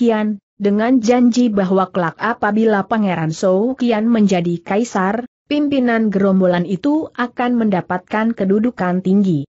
dengan janji bahwa kelak apabila Pangeran Sou menjadi kaisar, pimpinan gerombolan itu akan mendapatkan kedudukan tinggi.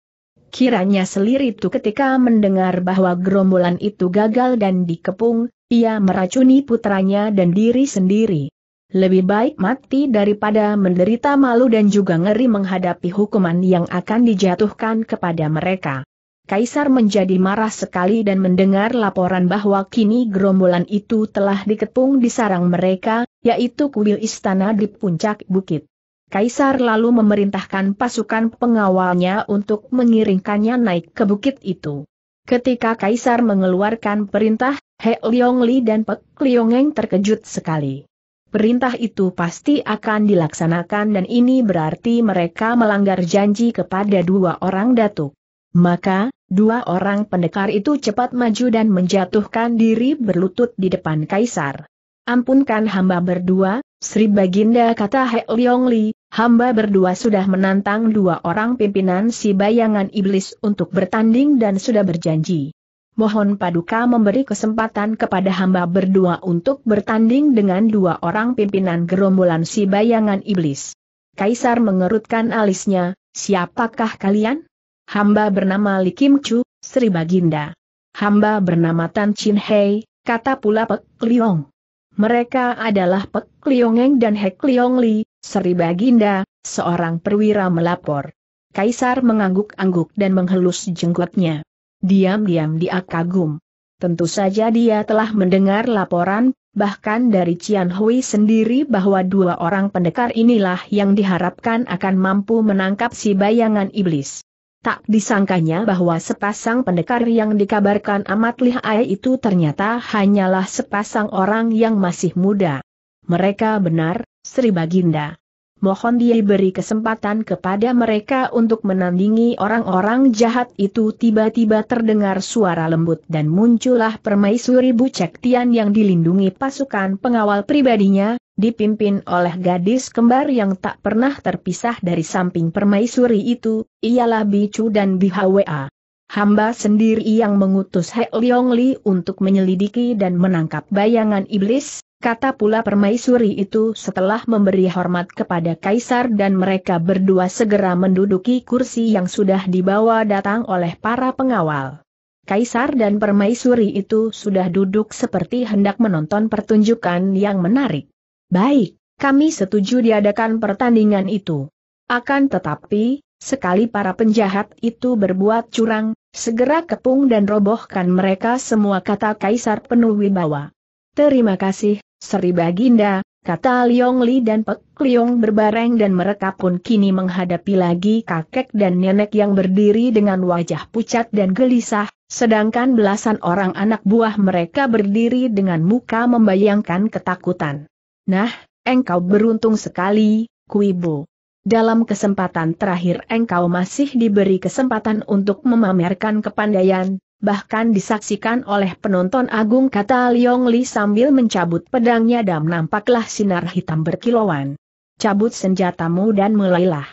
Kiranya selir itu ketika mendengar bahwa gerombolan itu gagal dan dikepung, ia meracuni putranya dan diri sendiri. Lebih baik mati daripada menderita malu dan juga ngeri menghadapi hukuman yang akan dijatuhkan kepada mereka. Kaisar menjadi marah sekali dan mendengar laporan bahwa kini gerombolan itu telah dikepung di sarang mereka, yaitu kuil istana di puncak bukit. Kaisar lalu memerintahkan pasukan pengawalnya untuk mengiringkannya naik ke bukit itu. Ketika Kaisar mengeluarkan perintah, He Liongli dan Pek Liongeng terkejut sekali. Perintah itu pasti akan dilaksanakan dan ini berarti mereka melanggar janji kepada dua orang datuk. Maka, dua orang pendekar itu cepat maju dan menjatuhkan diri berlutut di depan kaisar. Ampunkan hamba berdua, Sri Baginda kata He Leong Li, hamba berdua sudah menantang dua orang pimpinan si bayangan iblis untuk bertanding dan sudah berjanji mohon Paduka memberi kesempatan kepada hamba berdua untuk bertanding dengan dua orang pimpinan gerombolan si bayangan iblis. Kaisar mengerutkan alisnya, siapakah kalian? Hamba bernama Li Kim Chu, Sri Baginda. Hamba bernama Tan Chin Hei, kata pula Pek Kliong. Mereka adalah Pek Liongeng dan Hek Liong Li, Sri Baginda, seorang perwira melapor. Kaisar mengangguk-angguk dan menghelus jenggotnya. Diam-diam dia kagum. Tentu saja dia telah mendengar laporan, bahkan dari Cian Hui sendiri bahwa dua orang pendekar inilah yang diharapkan akan mampu menangkap si bayangan iblis. Tak disangkanya bahwa sepasang pendekar yang dikabarkan amat lihai itu ternyata hanyalah sepasang orang yang masih muda. Mereka benar, Sri Baginda mohon dia beri kesempatan kepada mereka untuk menandingi orang-orang jahat itu tiba-tiba terdengar suara lembut dan muncullah permaisuri Bucek Tian yang dilindungi pasukan pengawal pribadinya, dipimpin oleh gadis kembar yang tak pernah terpisah dari samping permaisuri itu, ialah Bicu dan Bihwa. Hamba sendiri yang mengutus He Leong Li untuk menyelidiki dan menangkap bayangan iblis, Kata pula permaisuri itu setelah memberi hormat kepada kaisar dan mereka berdua segera menduduki kursi yang sudah dibawa datang oleh para pengawal. Kaisar dan permaisuri itu sudah duduk seperti hendak menonton pertunjukan yang menarik. Baik, kami setuju diadakan pertandingan itu. Akan tetapi, sekali para penjahat itu berbuat curang, segera kepung dan robohkan mereka semua kata kaisar penuh wibawa. Terima kasih, Seri Baginda, kata Liong Li dan Pek Liong berbareng dan mereka pun kini menghadapi lagi kakek dan nenek yang berdiri dengan wajah pucat dan gelisah, sedangkan belasan orang anak buah mereka berdiri dengan muka membayangkan ketakutan. Nah, engkau beruntung sekali, Kuibu. Dalam kesempatan terakhir engkau masih diberi kesempatan untuk memamerkan kepandaian, bahkan disaksikan oleh penonton agung kata Liong Li sambil mencabut pedangnya dan nampaklah sinar hitam berkilauan. Cabut senjatamu dan mulailah.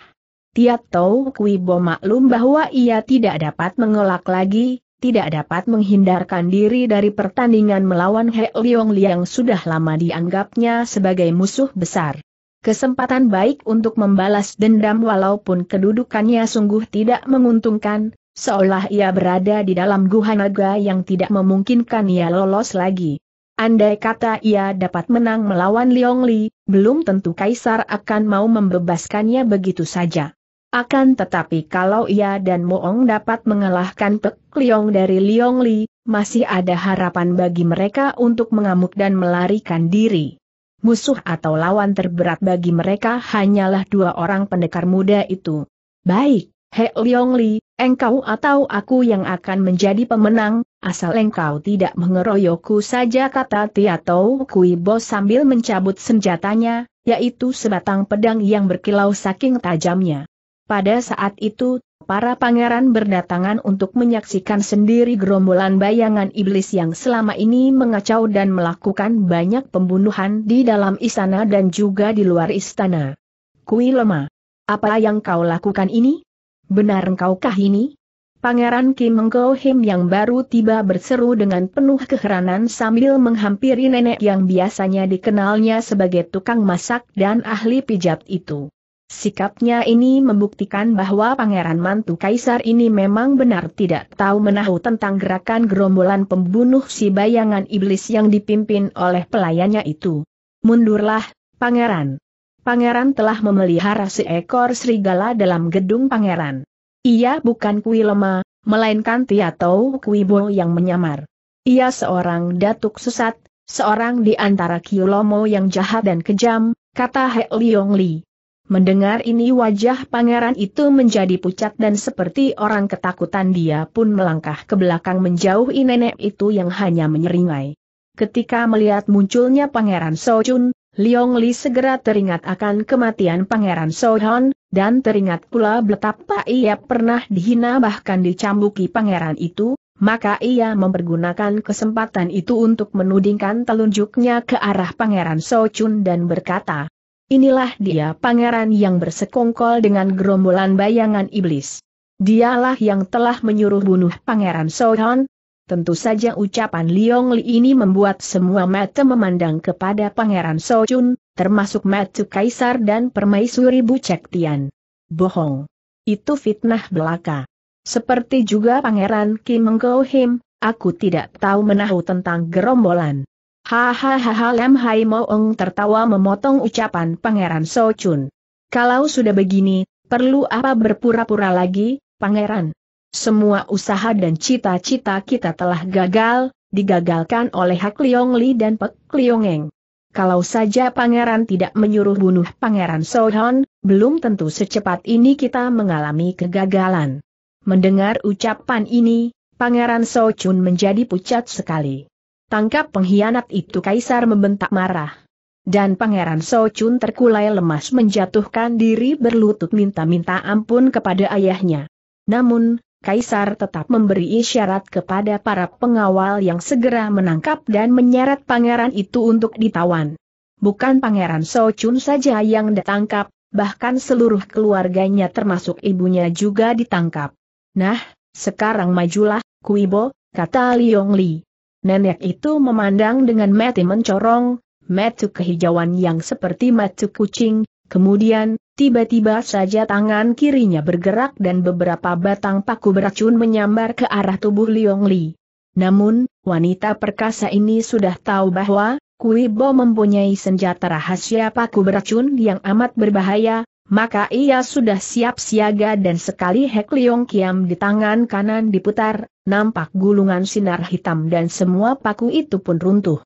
Tiat Tau Kui Bo maklum bahwa ia tidak dapat mengelak lagi, tidak dapat menghindarkan diri dari pertandingan melawan He Liong Li yang sudah lama dianggapnya sebagai musuh besar. Kesempatan baik untuk membalas dendam walaupun kedudukannya sungguh tidak menguntungkan, Seolah ia berada di dalam guha naga yang tidak memungkinkan ia lolos lagi. Andai kata ia dapat menang melawan Liong Li, belum tentu Kaisar akan mau membebaskannya begitu saja. Akan tetapi kalau ia dan Moong dapat mengalahkan Pek Liong dari Liong Li, masih ada harapan bagi mereka untuk mengamuk dan melarikan diri. Musuh atau lawan terberat bagi mereka hanyalah dua orang pendekar muda itu. Baik, He Liong Li, Engkau atau aku yang akan menjadi pemenang, asal engkau tidak mengeroyokku saja kata Tiato Kui Bos sambil mencabut senjatanya, yaitu sebatang pedang yang berkilau saking tajamnya. Pada saat itu, para pangeran berdatangan untuk menyaksikan sendiri gerombolan bayangan iblis yang selama ini mengacau dan melakukan banyak pembunuhan di dalam istana dan juga di luar istana. Kui lemah. Apa yang kau lakukan ini? Benar engkaukah ini? Pangeran Kim Hengko Him yang baru tiba berseru dengan penuh keheranan sambil menghampiri nenek yang biasanya dikenalnya sebagai tukang masak dan ahli pijat itu. Sikapnya ini membuktikan bahwa pangeran mantu kaisar ini memang benar tidak tahu menahu tentang gerakan gerombolan pembunuh si bayangan iblis yang dipimpin oleh pelayannya itu. Mundurlah, pangeran pangeran telah memelihara seekor serigala dalam gedung pangeran. Ia bukan Kui lemah, melainkan kui bo yang menyamar. Ia seorang datuk sesat, seorang di antara Kiulomo yang jahat dan kejam, kata He Liong Li. Mendengar ini wajah pangeran itu menjadi pucat dan seperti orang ketakutan dia pun melangkah ke belakang menjauhi nenek itu yang hanya menyeringai. Ketika melihat munculnya pangeran Sojun, Liong Li segera teringat akan kematian Pangeran Sohon, dan teringat pula betapa ia pernah dihina bahkan dicambuki Pangeran itu, maka ia mempergunakan kesempatan itu untuk menudingkan telunjuknya ke arah Pangeran Sochun dan berkata, Inilah dia pangeran yang bersekongkol dengan gerombolan bayangan iblis. Dialah yang telah menyuruh bunuh Pangeran Sohon, Tentu saja ucapan Liong Li ini membuat semua mata memandang kepada Pangeran Chun, termasuk mata Kaisar dan Permaisuri Bu Cek Tian. Bohong. Itu fitnah belaka. Seperti juga Pangeran Kim Go Him, aku tidak tahu menahu tentang gerombolan. Hahaha Lam Hai Moong tertawa memotong ucapan Pangeran Chun. Kalau sudah begini, perlu apa berpura-pura lagi, Pangeran? Semua usaha dan cita-cita kita telah gagal, digagalkan oleh Hak Liong Li dan Pek Liong Eng. Kalau saja pangeran tidak menyuruh bunuh pangeran Sohon, belum tentu secepat ini kita mengalami kegagalan. Mendengar ucapan ini, pangeran Sochun menjadi pucat sekali. Tangkap pengkhianat itu kaisar membentak marah. Dan pangeran Sochun terkulai lemas menjatuhkan diri berlutut minta-minta ampun kepada ayahnya. Namun, Kaisar tetap memberi isyarat kepada para pengawal yang segera menangkap dan menyeret pangeran itu untuk ditawan. Bukan pangeran Sochun saja yang ditangkap, bahkan seluruh keluarganya termasuk ibunya juga ditangkap. Nah, sekarang majulah, Kuibo, kata Liong Li. Nenek itu memandang dengan mati mencorong, metu kehijauan yang seperti metu kucing, kemudian, Tiba-tiba saja tangan kirinya bergerak dan beberapa batang paku beracun menyambar ke arah tubuh Liong Li. Namun, wanita perkasa ini sudah tahu bahwa Kui Bo mempunyai senjata rahasia paku beracun yang amat berbahaya, maka ia sudah siap siaga dan sekali Hek Liong Kiam di tangan kanan diputar, nampak gulungan sinar hitam dan semua paku itu pun runtuh.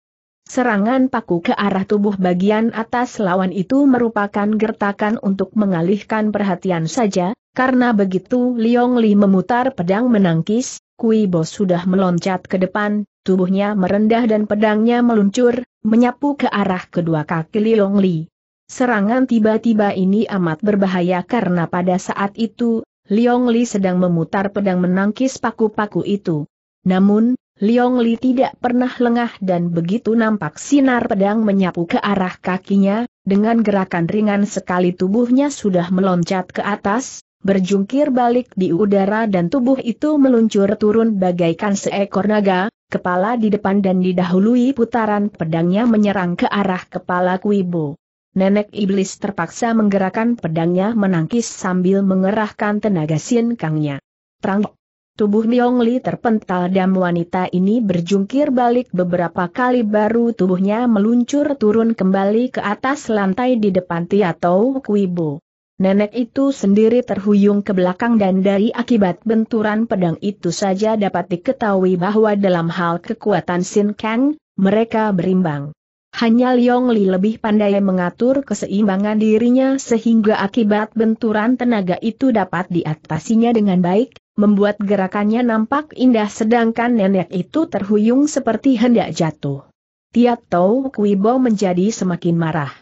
Serangan paku ke arah tubuh bagian atas lawan itu merupakan gertakan untuk mengalihkan perhatian saja, karena begitu Liong Li memutar pedang menangkis, Kui Bo sudah meloncat ke depan, tubuhnya merendah dan pedangnya meluncur, menyapu ke arah kedua kaki Liong Li. Serangan tiba-tiba ini amat berbahaya karena pada saat itu, Liong Li sedang memutar pedang menangkis paku-paku itu. Namun, Liong Li tidak pernah lengah dan begitu nampak sinar pedang menyapu ke arah kakinya, dengan gerakan ringan sekali tubuhnya sudah meloncat ke atas, berjungkir balik di udara dan tubuh itu meluncur turun bagaikan seekor naga, kepala di depan dan didahului putaran pedangnya menyerang ke arah kepala Kuibo. Nenek Iblis terpaksa menggerakkan pedangnya menangkis sambil mengerahkan tenaga sinkangnya. Trang Tubuh Liong Li terpental dan wanita ini berjungkir balik beberapa kali baru tubuhnya meluncur turun kembali ke atas lantai di depan Tiatou Kuibo. Nenek itu sendiri terhuyung ke belakang dan dari akibat benturan pedang itu saja dapat diketahui bahwa dalam hal kekuatan Sin Kang, mereka berimbang. Hanya Liong Li lebih pandai mengatur keseimbangan dirinya sehingga akibat benturan tenaga itu dapat diatasinya dengan baik, membuat gerakannya nampak indah sedangkan nenek itu terhuyung seperti hendak jatuh. Tiat Tau Kuibo menjadi semakin marah.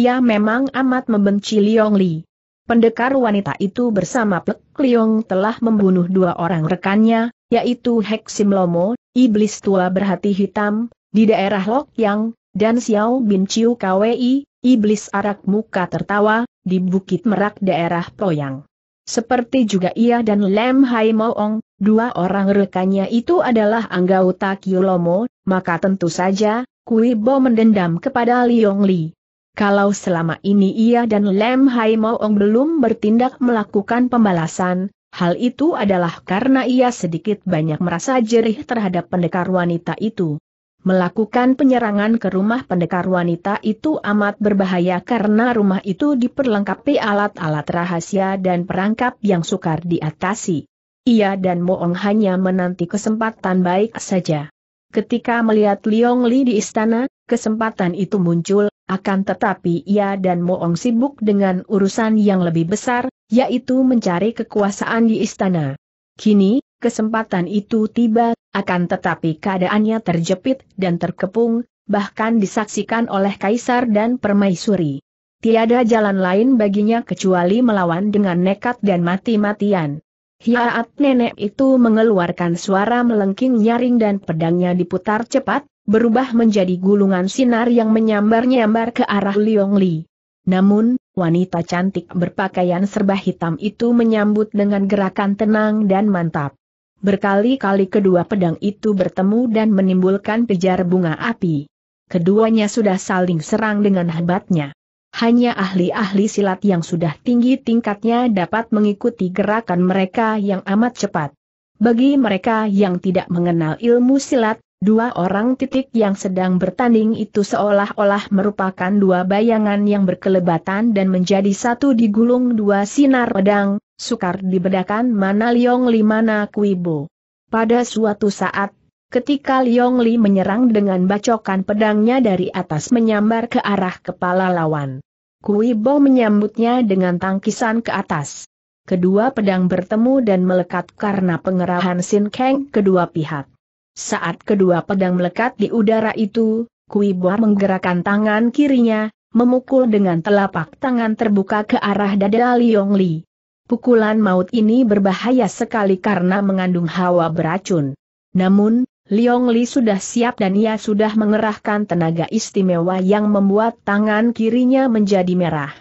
Ia memang amat membenci Liong Li. Pendekar wanita itu bersama Plek Liong telah membunuh dua orang rekannya, yaitu Hek Sim Lomo, iblis tua berhati hitam, di daerah Lok Yang, dan Xiao Bin Chiu Kwi, iblis arak muka tertawa, di Bukit Merak daerah Poyang. Seperti juga ia dan Lem Hai Moong, dua orang rekannya itu adalah anggota Kyulomo, maka tentu saja, Kui Bo mendendam kepada Liong Li. Kalau selama ini ia dan Lem Hai Moong belum bertindak melakukan pembalasan, hal itu adalah karena ia sedikit banyak merasa jerih terhadap pendekar wanita itu. Melakukan penyerangan ke rumah pendekar wanita itu amat berbahaya karena rumah itu diperlengkapi alat-alat rahasia dan perangkap yang sukar diatasi. Ia dan Moong hanya menanti kesempatan baik saja. Ketika melihat Liong Li di istana, kesempatan itu muncul, akan tetapi ia dan Moong sibuk dengan urusan yang lebih besar, yaitu mencari kekuasaan di istana. Kini, Kesempatan itu tiba, akan tetapi keadaannya terjepit dan terkepung, bahkan disaksikan oleh kaisar dan permaisuri. Tiada jalan lain baginya kecuali melawan dengan nekat dan mati-matian. Hiaat nenek itu mengeluarkan suara melengking nyaring dan pedangnya diputar cepat, berubah menjadi gulungan sinar yang menyambar-nyambar ke arah Liong Li. Namun, wanita cantik berpakaian serba hitam itu menyambut dengan gerakan tenang dan mantap. Berkali-kali kedua pedang itu bertemu dan menimbulkan pejar bunga api. Keduanya sudah saling serang dengan hebatnya. Hanya ahli-ahli silat yang sudah tinggi tingkatnya dapat mengikuti gerakan mereka yang amat cepat. Bagi mereka yang tidak mengenal ilmu silat, dua orang titik yang sedang bertanding itu seolah-olah merupakan dua bayangan yang berkelebatan dan menjadi satu digulung dua sinar pedang, sukar dibedakan mana Liong Li mana Kuibo. Pada suatu saat, ketika Liong Li menyerang dengan bacokan pedangnya dari atas menyambar ke arah kepala lawan. Kuibo menyambutnya dengan tangkisan ke atas. Kedua pedang bertemu dan melekat karena pengerahan Sin Kang kedua pihak. Saat kedua pedang melekat di udara itu, Kuibo menggerakkan tangan kirinya, memukul dengan telapak tangan terbuka ke arah dada Liong Li. Pukulan maut ini berbahaya sekali karena mengandung hawa beracun. Namun, Liong Li sudah siap dan ia sudah mengerahkan tenaga istimewa yang membuat tangan kirinya menjadi merah.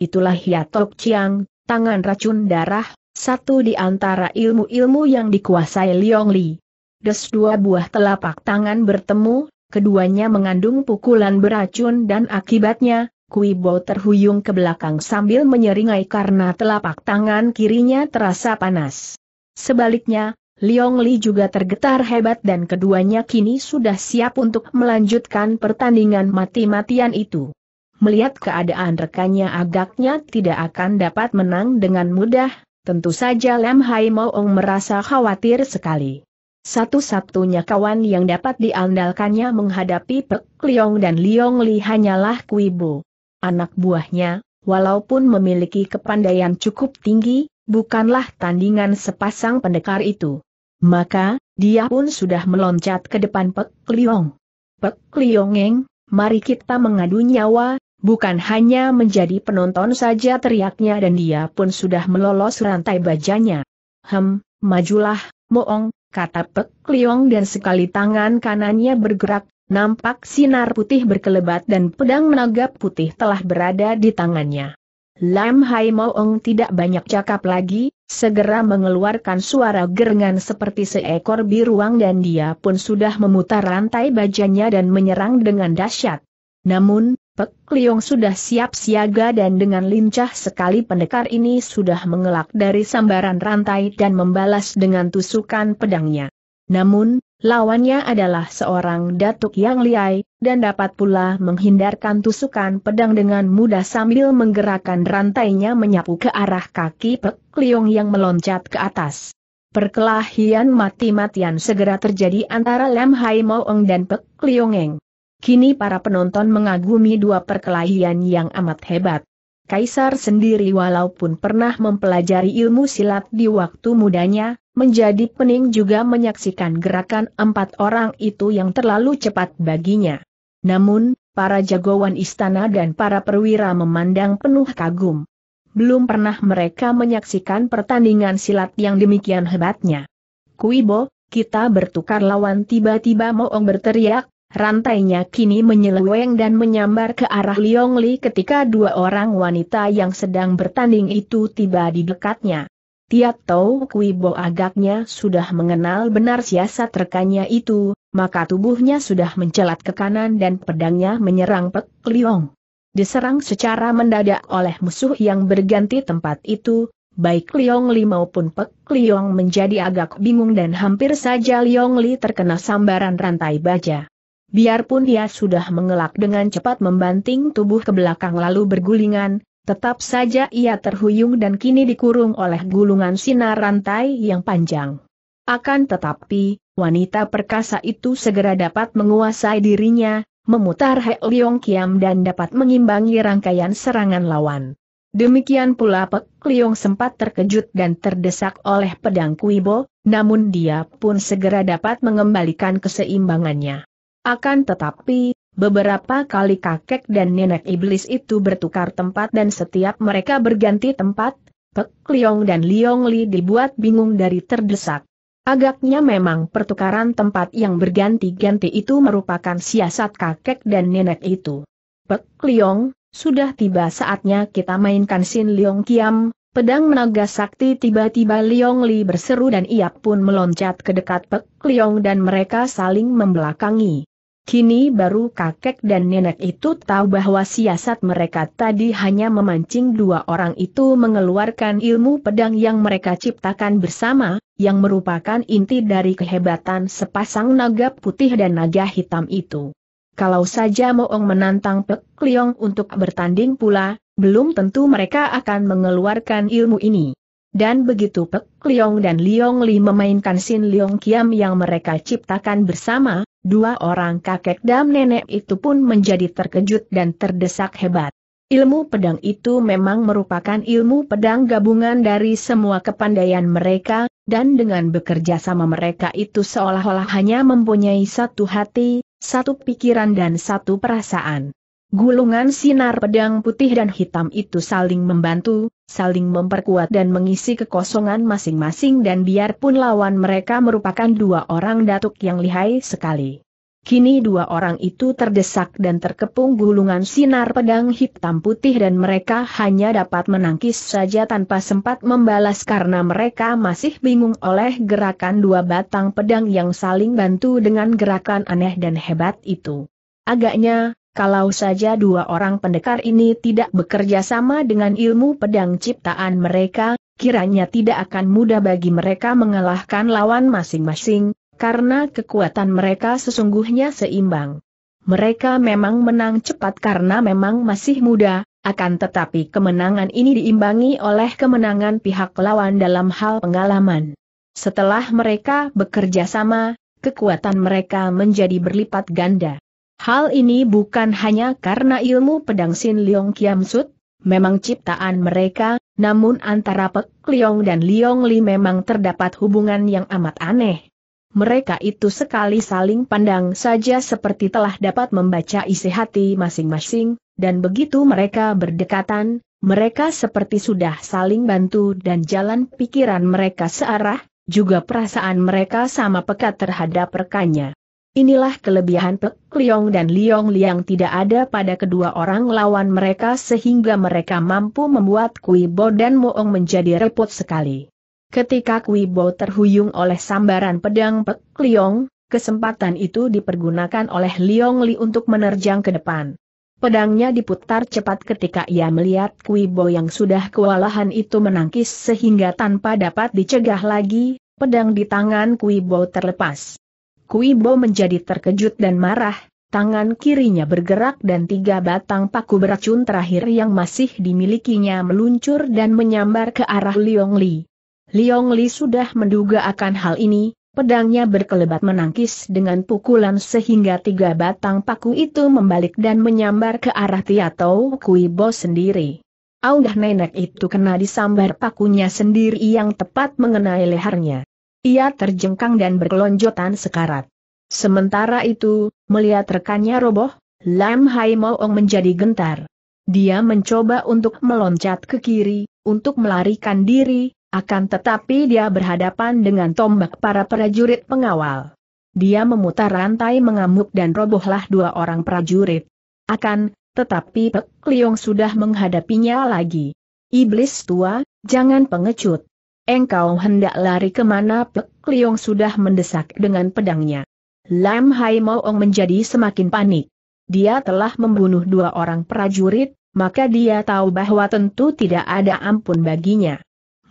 Itulah Hiatok Chiang, tangan racun darah, satu di antara ilmu-ilmu yang dikuasai Liong Li. Des dua buah telapak tangan bertemu, keduanya mengandung pukulan beracun dan akibatnya, Kui terhuyung ke belakang sambil menyeringai karena telapak tangan kirinya terasa panas. Sebaliknya, Liong Li juga tergetar hebat dan keduanya kini sudah siap untuk melanjutkan pertandingan mati-matian itu. Melihat keadaan rekannya agaknya tidak akan dapat menang dengan mudah, tentu saja Lam Hai Moong merasa khawatir sekali. Satu-satunya kawan yang dapat diandalkannya menghadapi Pek Liong dan Liong Li hanyalah Kuibo. Anak buahnya, walaupun memiliki kepandaian cukup tinggi, bukanlah tandingan sepasang pendekar itu. Maka, dia pun sudah meloncat ke depan Pek Liong. Pek Liongeng, mari kita mengadu nyawa, bukan hanya menjadi penonton saja teriaknya dan dia pun sudah melolos rantai bajanya. Hem, majulah, moong, kata Pek Liong dan sekali tangan kanannya bergerak, Nampak sinar putih berkelebat dan pedang menagap putih telah berada di tangannya. Lam Hai Moong tidak banyak cakap lagi, segera mengeluarkan suara gerengan seperti seekor biruang dan dia pun sudah memutar rantai bajanya dan menyerang dengan dahsyat. Namun, Pek Liong sudah siap siaga dan dengan lincah sekali pendekar ini sudah mengelak dari sambaran rantai dan membalas dengan tusukan pedangnya. Namun, lawannya adalah seorang datuk yang liai, dan dapat pula menghindarkan tusukan pedang dengan mudah sambil menggerakkan rantainya menyapu ke arah kaki Pek Liong yang meloncat ke atas. Perkelahian mati-matian segera terjadi antara Lam Hai Moong dan Pek Liongeng. Kini para penonton mengagumi dua perkelahian yang amat hebat. Kaisar sendiri walaupun pernah mempelajari ilmu silat di waktu mudanya, menjadi pening juga menyaksikan gerakan empat orang itu yang terlalu cepat baginya. Namun, para jagoan istana dan para perwira memandang penuh kagum. Belum pernah mereka menyaksikan pertandingan silat yang demikian hebatnya. Kuibo, kita bertukar lawan tiba-tiba Moong berteriak, Rantainya kini menyeleweng dan menyambar ke arah Liong Li ketika dua orang wanita yang sedang bertanding itu tiba di dekatnya. Tiap Tau Kui Bo agaknya sudah mengenal benar siasat rekannya itu, maka tubuhnya sudah mencelat ke kanan dan pedangnya menyerang Pek Liong. Diserang secara mendadak oleh musuh yang berganti tempat itu, baik Liong Li maupun Pek Liong menjadi agak bingung dan hampir saja Liong Li terkena sambaran rantai baja. Biarpun dia sudah mengelak dengan cepat membanting tubuh ke belakang lalu bergulingan, tetap saja ia terhuyung dan kini dikurung oleh gulungan sinar rantai yang panjang. Akan tetapi, wanita perkasa itu segera dapat menguasai dirinya, memutar He Leong Kiam dan dapat mengimbangi rangkaian serangan lawan. Demikian pula Pek Leong sempat terkejut dan terdesak oleh pedang Kuibo, namun dia pun segera dapat mengembalikan keseimbangannya. Akan tetapi, beberapa kali kakek dan nenek iblis itu bertukar tempat dan setiap mereka berganti tempat, Pek Liong dan Liong Li dibuat bingung dari terdesak. Agaknya memang pertukaran tempat yang berganti-ganti itu merupakan siasat kakek dan nenek itu. Pek Liong, sudah tiba saatnya kita mainkan Sin Liong Kiam, Pedang menaga sakti tiba-tiba Liong Li berseru dan ia pun meloncat ke dekat Pek Liong dan mereka saling membelakangi. Kini baru kakek dan nenek itu tahu bahwa siasat mereka tadi hanya memancing dua orang itu mengeluarkan ilmu pedang yang mereka ciptakan bersama, yang merupakan inti dari kehebatan sepasang naga putih dan naga hitam itu. Kalau saja Moong menantang Pek Liong untuk bertanding pula, belum tentu mereka akan mengeluarkan ilmu ini. Dan begitu Pek Liong dan Liong Li memainkan Sin Liong Kiam yang mereka ciptakan bersama, Dua orang kakek dan nenek itu pun menjadi terkejut dan terdesak hebat. Ilmu pedang itu memang merupakan ilmu pedang gabungan dari semua kepandaian mereka, dan dengan bekerja sama mereka itu seolah-olah hanya mempunyai satu hati, satu pikiran dan satu perasaan. Gulungan sinar pedang putih dan hitam itu saling membantu, saling memperkuat dan mengisi kekosongan masing-masing dan biarpun lawan mereka merupakan dua orang datuk yang lihai sekali. Kini dua orang itu terdesak dan terkepung gulungan sinar pedang hitam putih dan mereka hanya dapat menangkis saja tanpa sempat membalas karena mereka masih bingung oleh gerakan dua batang pedang yang saling bantu dengan gerakan aneh dan hebat itu. Agaknya, kalau saja dua orang pendekar ini tidak bekerja sama dengan ilmu pedang ciptaan mereka, kiranya tidak akan mudah bagi mereka mengalahkan lawan masing-masing, karena kekuatan mereka sesungguhnya seimbang. Mereka memang menang cepat karena memang masih muda, akan tetapi kemenangan ini diimbangi oleh kemenangan pihak lawan dalam hal pengalaman. Setelah mereka bekerja sama, kekuatan mereka menjadi berlipat ganda. Hal ini bukan hanya karena ilmu pedang Sin Leong Kiam Sut, memang ciptaan mereka, namun antara Pek Leong dan Leong Li memang terdapat hubungan yang amat aneh. Mereka itu sekali saling pandang saja seperti telah dapat membaca isi hati masing-masing, dan begitu mereka berdekatan, mereka seperti sudah saling bantu dan jalan pikiran mereka searah, juga perasaan mereka sama pekat terhadap rekannya. Inilah kelebihan Pek Liong dan Liong Liang tidak ada pada kedua orang lawan mereka sehingga mereka mampu membuat Kui Bo dan Moong menjadi repot sekali. Ketika Kui Bo terhuyung oleh sambaran pedang Pek Liong, kesempatan itu dipergunakan oleh Liong Li untuk menerjang ke depan. Pedangnya diputar cepat ketika ia melihat Kui Bo yang sudah kewalahan itu menangkis sehingga tanpa dapat dicegah lagi, pedang di tangan Kui Bo terlepas. Kuibo menjadi terkejut dan marah, tangan kirinya bergerak dan tiga batang paku beracun terakhir yang masih dimilikinya meluncur dan menyambar ke arah Liong Li. Liong Li sudah menduga akan hal ini, pedangnya berkelebat menangkis dengan pukulan sehingga tiga batang paku itu membalik dan menyambar ke arah Tiato Kuibo sendiri. Audah nenek itu kena disambar pakunya sendiri yang tepat mengenai lehernya. Ia terjengkang dan berkelonjotan sekarat. Sementara itu, melihat rekannya roboh, Lam Hai Moong menjadi gentar. Dia mencoba untuk meloncat ke kiri, untuk melarikan diri, akan tetapi dia berhadapan dengan tombak para prajurit pengawal. Dia memutar rantai mengamuk dan robohlah dua orang prajurit. Akan, tetapi Pek Liong sudah menghadapinya lagi. Iblis tua, jangan pengecut. Engkau hendak lari kemana Pek Liong sudah mendesak dengan pedangnya. Lam Hai Moong menjadi semakin panik. Dia telah membunuh dua orang prajurit, maka dia tahu bahwa tentu tidak ada ampun baginya.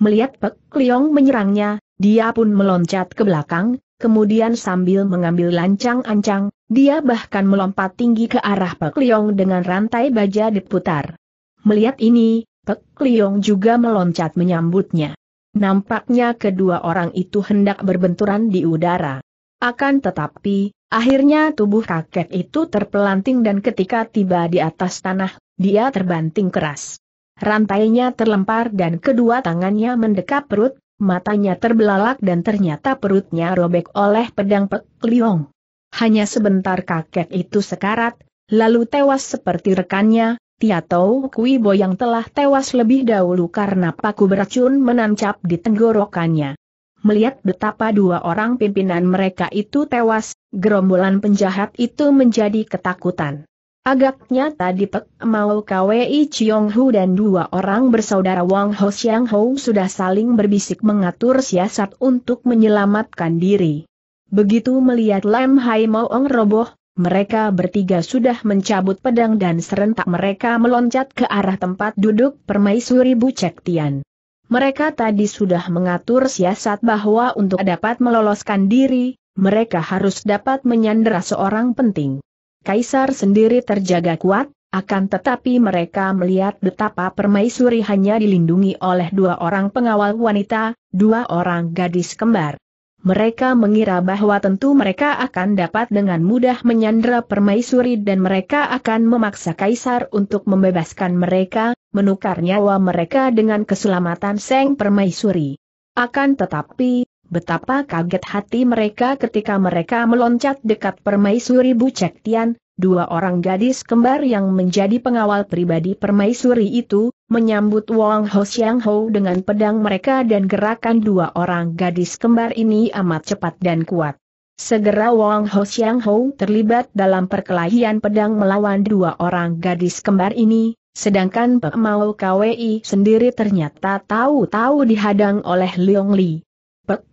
Melihat Pek Liong menyerangnya, dia pun meloncat ke belakang, kemudian sambil mengambil lancang-ancang, dia bahkan melompat tinggi ke arah Pek Liong dengan rantai baja diputar. Melihat ini, Pek Liong juga meloncat menyambutnya. Nampaknya kedua orang itu hendak berbenturan di udara. Akan tetapi, akhirnya tubuh kakek itu terpelanting dan ketika tiba di atas tanah, dia terbanting keras. Rantainya terlempar dan kedua tangannya mendekap perut, matanya terbelalak dan ternyata perutnya robek oleh pedang Pek Liong. Hanya sebentar kakek itu sekarat, lalu tewas seperti rekannya, Tiatou Bo yang telah tewas lebih dahulu karena paku beracun menancap di tenggorokannya. Melihat betapa dua orang pimpinan mereka itu tewas, gerombolan penjahat itu menjadi ketakutan. Agaknya tadi Pek Mau Kwei Chiong Hu dan dua orang bersaudara Wang Ho Xiang Ho sudah saling berbisik mengatur siasat untuk menyelamatkan diri. Begitu melihat Lam Hai Ong roboh, mereka bertiga sudah mencabut pedang dan serentak mereka meloncat ke arah tempat duduk permaisuri Bucek Tian. Mereka tadi sudah mengatur siasat bahwa untuk dapat meloloskan diri, mereka harus dapat menyandera seorang penting. Kaisar sendiri terjaga kuat, akan tetapi mereka melihat betapa permaisuri hanya dilindungi oleh dua orang pengawal wanita, dua orang gadis kembar mereka mengira bahwa tentu mereka akan dapat dengan mudah menyandra permaisuri dan mereka akan memaksa kaisar untuk membebaskan mereka, menukar nyawa mereka dengan keselamatan Seng Permaisuri. Akan tetapi, betapa kaget hati mereka ketika mereka meloncat dekat Permaisuri Bu Cek Tian, dua orang gadis kembar yang menjadi pengawal pribadi permaisuri itu, menyambut Wang Ho Xiang Ho dengan pedang mereka dan gerakan dua orang gadis kembar ini amat cepat dan kuat. Segera Wang Ho Xiang Ho terlibat dalam perkelahian pedang melawan dua orang gadis kembar ini, sedangkan Pemau KWI sendiri ternyata tahu-tahu dihadang oleh Leong Li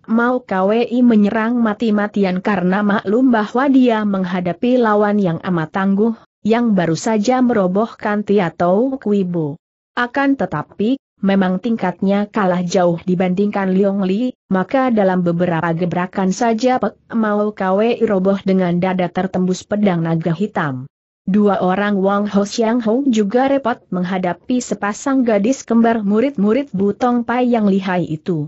mau KWI menyerang mati-matian karena maklum bahwa dia menghadapi lawan yang amat tangguh, yang baru saja merobohkan Tiatou Kuibu. Akan tetapi, memang tingkatnya kalah jauh dibandingkan Liong Li, maka dalam beberapa gebrakan saja Pek Mau KWI roboh dengan dada tertembus pedang naga hitam. Dua orang Wang Ho Xiang Ho juga repot menghadapi sepasang gadis kembar murid-murid Butong Pai yang lihai itu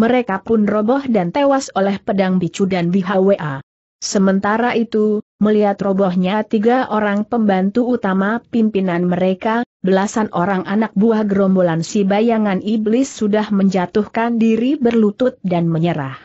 mereka pun roboh dan tewas oleh pedang bicu dan BHWA. Sementara itu, melihat robohnya tiga orang pembantu utama pimpinan mereka, belasan orang anak buah gerombolan si bayangan iblis sudah menjatuhkan diri berlutut dan menyerah.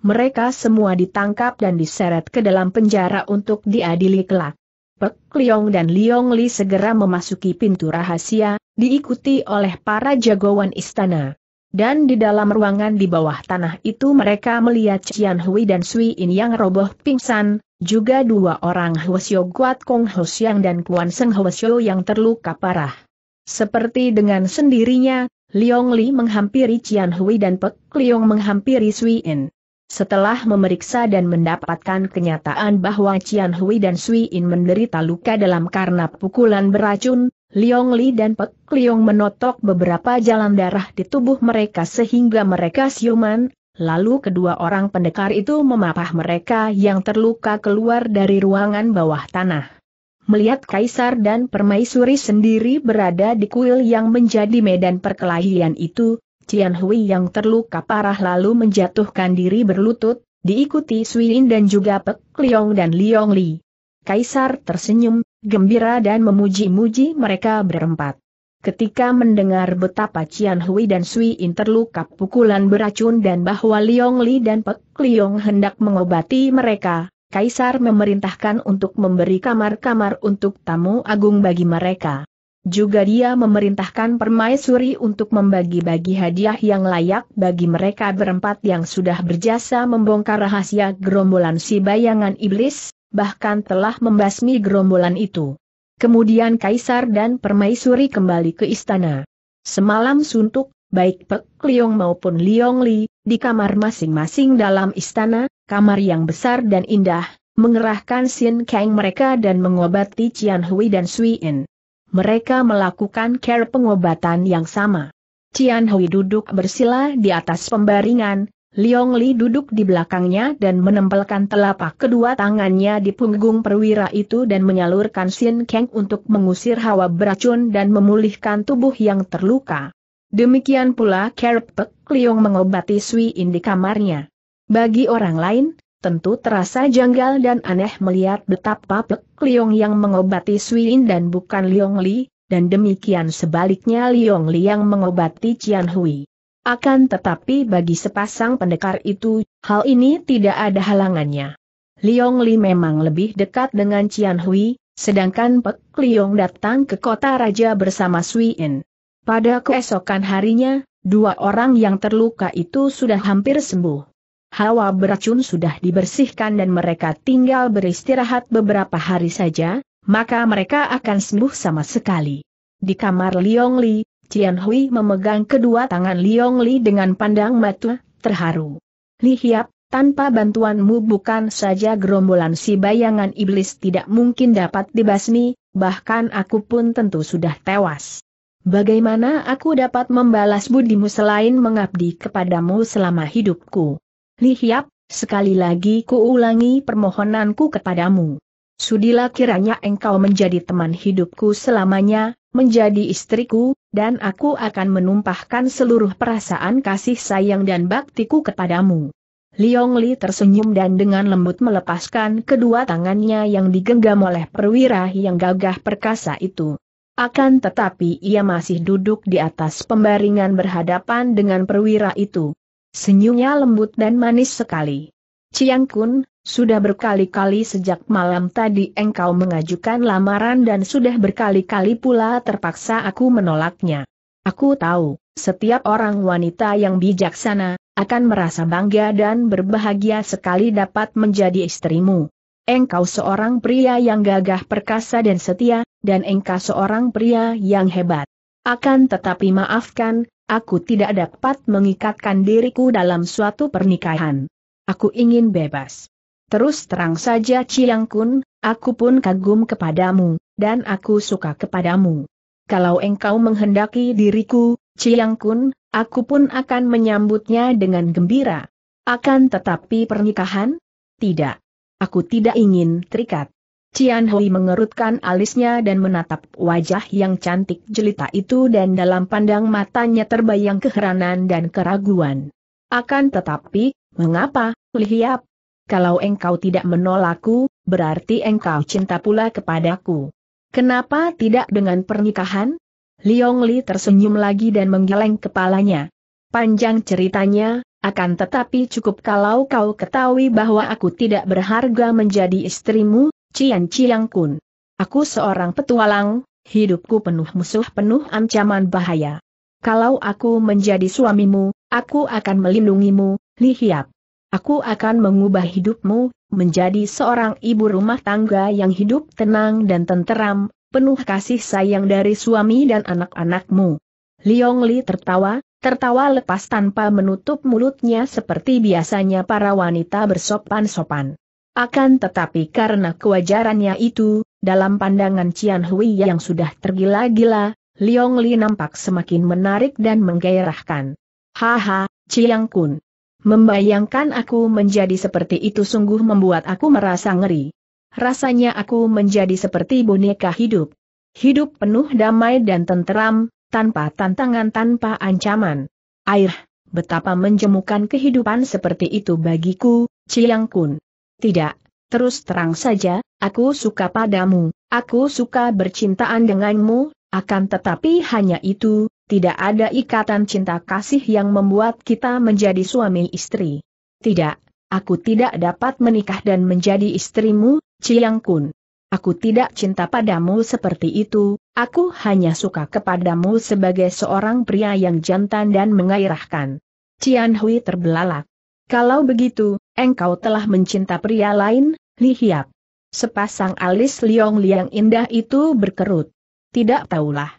Mereka semua ditangkap dan diseret ke dalam penjara untuk diadili kelak. Pek Liong dan Liong Li segera memasuki pintu rahasia, diikuti oleh para jagoan istana. Dan di dalam ruangan di bawah tanah itu mereka melihat Cian Hui dan Sui In yang roboh pingsan, juga dua orang Hwasyo Guat Kong Hwasyang dan Kuan Seng Hwasyo yang terluka parah. Seperti dengan sendirinya, Liong Li menghampiri Cian Hui dan Pek Liong menghampiri Sui In. Setelah memeriksa dan mendapatkan kenyataan bahwa Cian Hui dan Sui In menderita luka dalam karena pukulan beracun, Liong Li dan Pek Liong menotok beberapa jalan darah di tubuh mereka sehingga mereka siuman, lalu kedua orang pendekar itu memapah mereka yang terluka keluar dari ruangan bawah tanah. Melihat Kaisar dan Permaisuri sendiri berada di kuil yang menjadi medan perkelahian itu, Cian Hui yang terluka parah lalu menjatuhkan diri berlutut, diikuti Suin dan juga Pek Liong dan Liong Li. Kaisar tersenyum, Gembira dan memuji-muji mereka berempat. Ketika mendengar betapa Cian Hui dan Sui In terluka pukulan beracun dan bahwa Liong Li dan Pek Liong hendak mengobati mereka, Kaisar memerintahkan untuk memberi kamar-kamar untuk tamu agung bagi mereka. Juga dia memerintahkan permaisuri untuk membagi-bagi hadiah yang layak bagi mereka berempat yang sudah berjasa membongkar rahasia gerombolan si bayangan iblis, bahkan telah membasmi gerombolan itu. Kemudian Kaisar dan Permaisuri kembali ke istana. Semalam suntuk, baik Pek Liong maupun Liong Li, di kamar masing-masing dalam istana, kamar yang besar dan indah, mengerahkan Sin Kang mereka dan mengobati Cian Hui dan Sui In. Mereka melakukan care pengobatan yang sama. Cian Hui duduk bersila di atas pembaringan, Liong Li duduk di belakangnya dan menempelkan telapak kedua tangannya di punggung perwira itu dan menyalurkan Sin Kang untuk mengusir hawa beracun dan memulihkan tubuh yang terluka. Demikian pula Kerpek Liong mengobati Sui In di kamarnya. Bagi orang lain, tentu terasa janggal dan aneh melihat betapa Pek Liong yang mengobati Sui In dan bukan Liong Li, dan demikian sebaliknya Liong Li yang mengobati Cian Hui. Akan tetapi bagi sepasang pendekar itu, hal ini tidak ada halangannya. Liong Li memang lebih dekat dengan Cian Hui, sedangkan Pek Liong datang ke kota raja bersama Sui In. Pada keesokan harinya, dua orang yang terluka itu sudah hampir sembuh. Hawa beracun sudah dibersihkan dan mereka tinggal beristirahat beberapa hari saja, maka mereka akan sembuh sama sekali. Di kamar Liong Li, Cian Hui memegang kedua tangan Liong Li dengan pandang mata, terharu. Li Hiap, tanpa bantuanmu bukan saja gerombolan si bayangan iblis tidak mungkin dapat dibasmi, bahkan aku pun tentu sudah tewas. Bagaimana aku dapat membalas budimu selain mengabdi kepadamu selama hidupku? Li Hiap, sekali lagi kuulangi permohonanku kepadamu. Sudilah kiranya engkau menjadi teman hidupku selamanya, menjadi istriku, dan aku akan menumpahkan seluruh perasaan kasih sayang dan baktiku kepadamu. Liong Li tersenyum dan dengan lembut melepaskan kedua tangannya yang digenggam oleh perwira yang gagah perkasa itu. Akan tetapi ia masih duduk di atas pembaringan berhadapan dengan perwira itu. Senyumnya lembut dan manis sekali. Ciang Kun, sudah berkali-kali sejak malam tadi engkau mengajukan lamaran dan sudah berkali-kali pula terpaksa aku menolaknya. Aku tahu, setiap orang wanita yang bijaksana, akan merasa bangga dan berbahagia sekali dapat menjadi istrimu. Engkau seorang pria yang gagah perkasa dan setia, dan engkau seorang pria yang hebat. Akan tetapi maafkan, aku tidak dapat mengikatkan diriku dalam suatu pernikahan. Aku ingin bebas. Terus terang saja Chiang Kun, aku pun kagum kepadamu, dan aku suka kepadamu. Kalau engkau menghendaki diriku, Chiang Kun, aku pun akan menyambutnya dengan gembira. Akan tetapi pernikahan? Tidak. Aku tidak ingin terikat. Cian Hui mengerutkan alisnya dan menatap wajah yang cantik jelita itu dan dalam pandang matanya terbayang keheranan dan keraguan. Akan tetapi, mengapa, Lihiap, kalau engkau tidak menolakku, berarti engkau cinta pula kepadaku. Kenapa tidak dengan pernikahan? Liong Li tersenyum lagi dan menggeleng kepalanya. Panjang ceritanya, akan tetapi cukup kalau kau ketahui bahwa aku tidak berharga menjadi istrimu, Cian Ciang Kun. Aku seorang petualang, hidupku penuh musuh penuh ancaman bahaya. Kalau aku menjadi suamimu, aku akan melindungimu, Li Hiap. Aku akan mengubah hidupmu, menjadi seorang ibu rumah tangga yang hidup tenang dan tenteram, penuh kasih sayang dari suami dan anak-anakmu. Liong Li tertawa, tertawa lepas tanpa menutup mulutnya seperti biasanya para wanita bersopan-sopan. Akan tetapi karena kewajarannya itu, dalam pandangan Cian Hui yang sudah tergila-gila, Liong Li nampak semakin menarik dan menggairahkan. Haha, Ciang Kun. Membayangkan aku menjadi seperti itu sungguh membuat aku merasa ngeri. Rasanya aku menjadi seperti boneka hidup. Hidup penuh damai dan tenteram, tanpa tantangan tanpa ancaman. Air, betapa menjemukan kehidupan seperti itu bagiku, Ciyang Kun. Tidak, terus terang saja, aku suka padamu, aku suka bercintaan denganmu, akan tetapi hanya itu, tidak ada ikatan cinta kasih yang membuat kita menjadi suami istri. Tidak, aku tidak dapat menikah dan menjadi istrimu, Ciyang Kun. Aku tidak cinta padamu seperti itu, aku hanya suka kepadamu sebagai seorang pria yang jantan dan mengairahkan. Cian Hui terbelalak. Kalau begitu, engkau telah mencinta pria lain, Li Hiap. Sepasang alis Liong Liang indah itu berkerut. Tidak tahulah.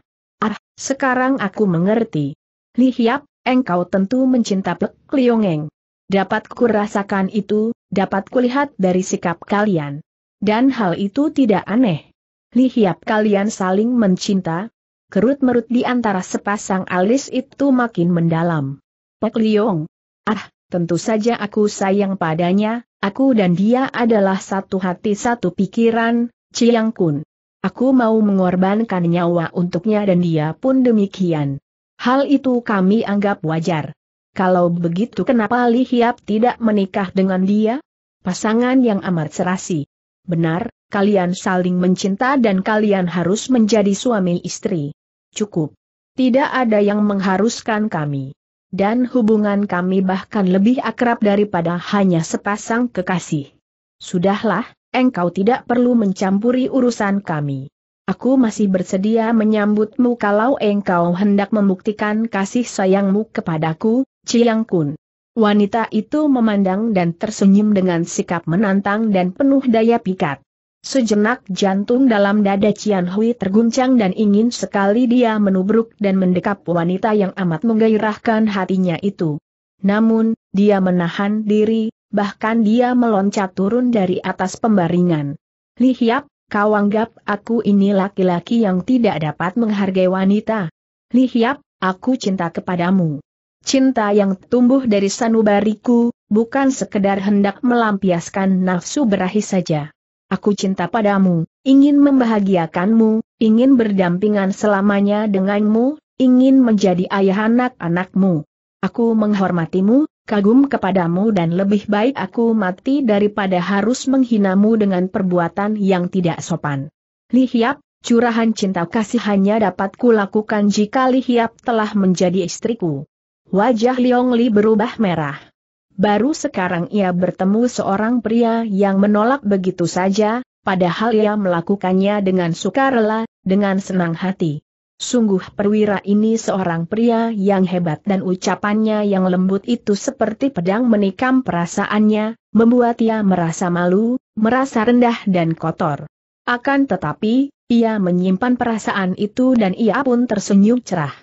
Sekarang aku mengerti. Li Hiap, engkau tentu mencinta Pek Liongeng. Dapat kurasakan itu, dapat kulihat dari sikap kalian. Dan hal itu tidak aneh. Li Hiap kalian saling mencinta, kerut-merut di antara sepasang alis itu makin mendalam. Pek Liong. Ah, tentu saja aku sayang padanya, aku dan dia adalah satu hati satu pikiran, Ciang Kun. Aku mau mengorbankan nyawa untuknya dan dia pun demikian. Hal itu kami anggap wajar. Kalau begitu kenapa Li Hiap tidak menikah dengan dia? Pasangan yang amat serasi. Benar, kalian saling mencinta dan kalian harus menjadi suami istri. Cukup. Tidak ada yang mengharuskan kami. Dan hubungan kami bahkan lebih akrab daripada hanya sepasang kekasih. Sudahlah, engkau tidak perlu mencampuri urusan kami. Aku masih bersedia menyambutmu kalau engkau hendak membuktikan kasih sayangmu kepadaku, Ciyang Kun. Wanita itu memandang dan tersenyum dengan sikap menantang dan penuh daya pikat. Sejenak jantung dalam dada Cian Hui terguncang dan ingin sekali dia menubruk dan mendekap wanita yang amat menggairahkan hatinya itu. Namun, dia menahan diri, bahkan dia meloncat turun dari atas pembaringan. Li Hiap, kau anggap aku ini laki-laki yang tidak dapat menghargai wanita. Li Hiap, aku cinta kepadamu. Cinta yang tumbuh dari sanubariku, bukan sekedar hendak melampiaskan nafsu berahi saja. Aku cinta padamu, ingin membahagiakanmu, ingin berdampingan selamanya denganmu, ingin menjadi ayah anak-anakmu. Aku menghormatimu, kagum kepadamu dan lebih baik aku mati daripada harus menghinamu dengan perbuatan yang tidak sopan. Li Hiap, curahan cinta kasih hanya dapat kulakukan jika Li Hiap telah menjadi istriku. Wajah Liong Li berubah merah. Baru sekarang ia bertemu seorang pria yang menolak begitu saja, padahal ia melakukannya dengan sukarela, dengan senang hati. Sungguh perwira ini seorang pria yang hebat dan ucapannya yang lembut itu seperti pedang menikam perasaannya, membuat ia merasa malu, merasa rendah dan kotor. Akan tetapi, ia menyimpan perasaan itu dan ia pun tersenyum cerah.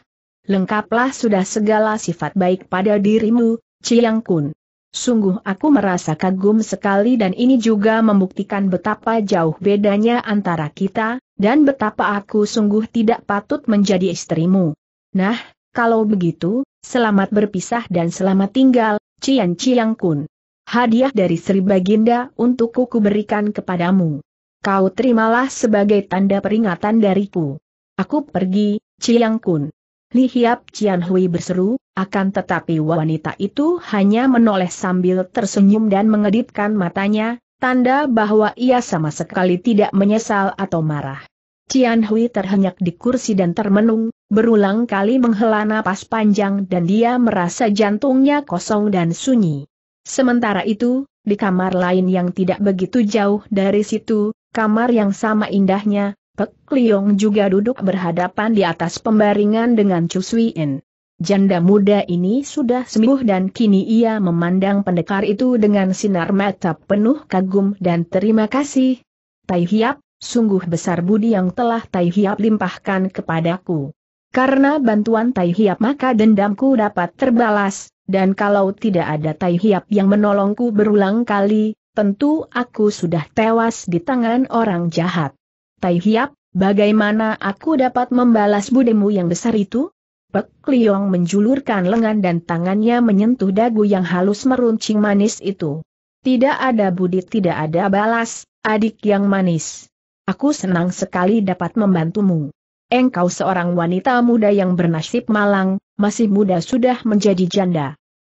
Lengkaplah sudah segala sifat baik pada dirimu, Ciang Kun. Sungguh aku merasa kagum sekali dan ini juga membuktikan betapa jauh bedanya antara kita, dan betapa aku sungguh tidak patut menjadi istrimu. Nah, kalau begitu, selamat berpisah dan selamat tinggal, Cian Ciang Kun. Hadiah dari Sri Baginda untuk kuku berikan kepadamu. Kau terimalah sebagai tanda peringatan dariku. Aku pergi, Ciang Kun. Li Hiap Cian Hui berseru, akan tetapi wanita itu hanya menoleh sambil tersenyum dan mengedipkan matanya, Tanda bahwa ia sama sekali tidak menyesal atau marah. Cian Hui terhenyak di kursi dan termenung, berulang kali menghela napas panjang dan dia merasa jantungnya kosong dan sunyi. Sementara itu, di kamar lain yang tidak begitu jauh dari situ, kamar yang sama indahnya, Pek Liong juga duduk berhadapan di atas pembaringan dengan Chu In. Janda muda ini sudah sembuh dan kini ia memandang pendekar itu dengan sinar mata penuh kagum dan terima kasih. Tai Hiap, sungguh besar budi yang telah Tai Hiap limpahkan kepadaku. Karena bantuan Tai Hiap maka dendamku dapat terbalas, dan kalau tidak ada Tai Hiap yang menolongku berulang kali, tentu aku sudah tewas di tangan orang jahat. Tai Hiap, bagaimana aku dapat membalas budimu yang besar itu? Pek Kliong menjulurkan lengan dan tangannya menyentuh dagu yang halus meruncing manis itu. Tidak ada budi tidak ada balas, adik yang manis. Aku senang sekali dapat membantumu. Engkau seorang wanita muda yang bernasib malang, masih muda sudah menjadi janda.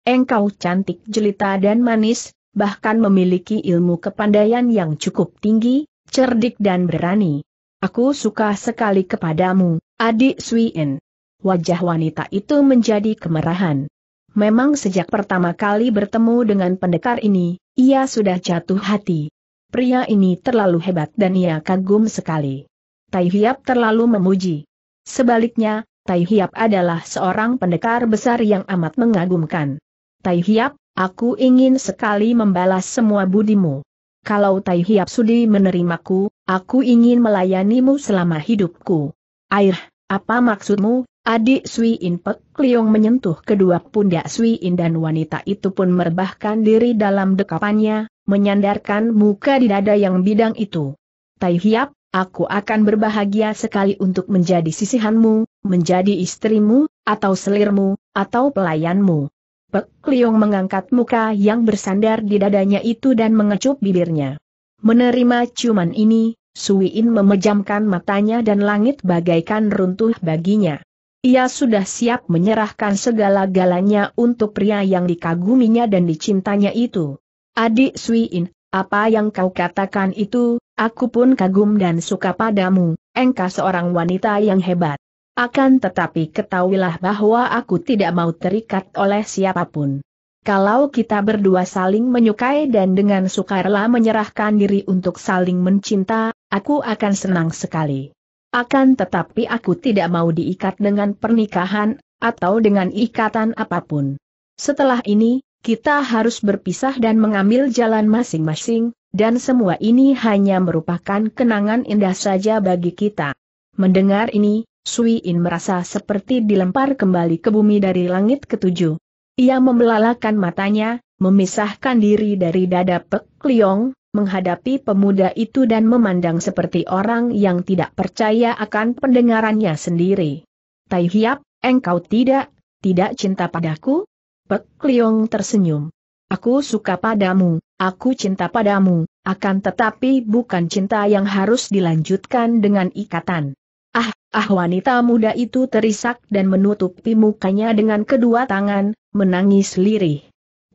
Engkau cantik jelita dan manis, bahkan memiliki ilmu kepandaian yang cukup tinggi, cerdik dan berani. Aku suka sekali kepadamu, adik En wajah wanita itu menjadi kemerahan. Memang sejak pertama kali bertemu dengan pendekar ini, ia sudah jatuh hati. Pria ini terlalu hebat dan ia kagum sekali. Tai Hiap terlalu memuji. Sebaliknya, Tai Hiap adalah seorang pendekar besar yang amat mengagumkan. Tai Hiap, aku ingin sekali membalas semua budimu. Kalau Tai Hiap sudi menerimaku, aku ingin melayanimu selama hidupku. Air, apa maksudmu, Adik Sui In Pek Liong menyentuh kedua pundak Sui In dan wanita itu pun merebahkan diri dalam dekapannya, menyandarkan muka di dada yang bidang itu. Tai Hiap, aku akan berbahagia sekali untuk menjadi sisihanmu, menjadi istrimu, atau selirmu, atau pelayanmu. Pek Liong mengangkat muka yang bersandar di dadanya itu dan mengecup bibirnya. Menerima ciuman ini, Sui In memejamkan matanya dan langit bagaikan runtuh baginya. Ia sudah siap menyerahkan segala-galanya untuk pria yang dikaguminya dan dicintanya itu. Adik Suiin, apa yang kau katakan itu, aku pun kagum dan suka padamu, engkau seorang wanita yang hebat. Akan tetapi ketahuilah bahwa aku tidak mau terikat oleh siapapun. Kalau kita berdua saling menyukai dan dengan sukarela menyerahkan diri untuk saling mencinta, aku akan senang sekali. Akan tetapi aku tidak mau diikat dengan pernikahan, atau dengan ikatan apapun. Setelah ini, kita harus berpisah dan mengambil jalan masing-masing, dan semua ini hanya merupakan kenangan indah saja bagi kita. Mendengar ini, Sui In merasa seperti dilempar kembali ke bumi dari langit ketujuh. Ia membelalakan matanya, memisahkan diri dari dada Pek Liong, menghadapi pemuda itu dan memandang seperti orang yang tidak percaya akan pendengarannya sendiri. Tai Hiap, engkau tidak, tidak cinta padaku? Pek Liong tersenyum. Aku suka padamu, aku cinta padamu, akan tetapi bukan cinta yang harus dilanjutkan dengan ikatan. Ah, ah wanita muda itu terisak dan menutupi mukanya dengan kedua tangan, menangis lirih.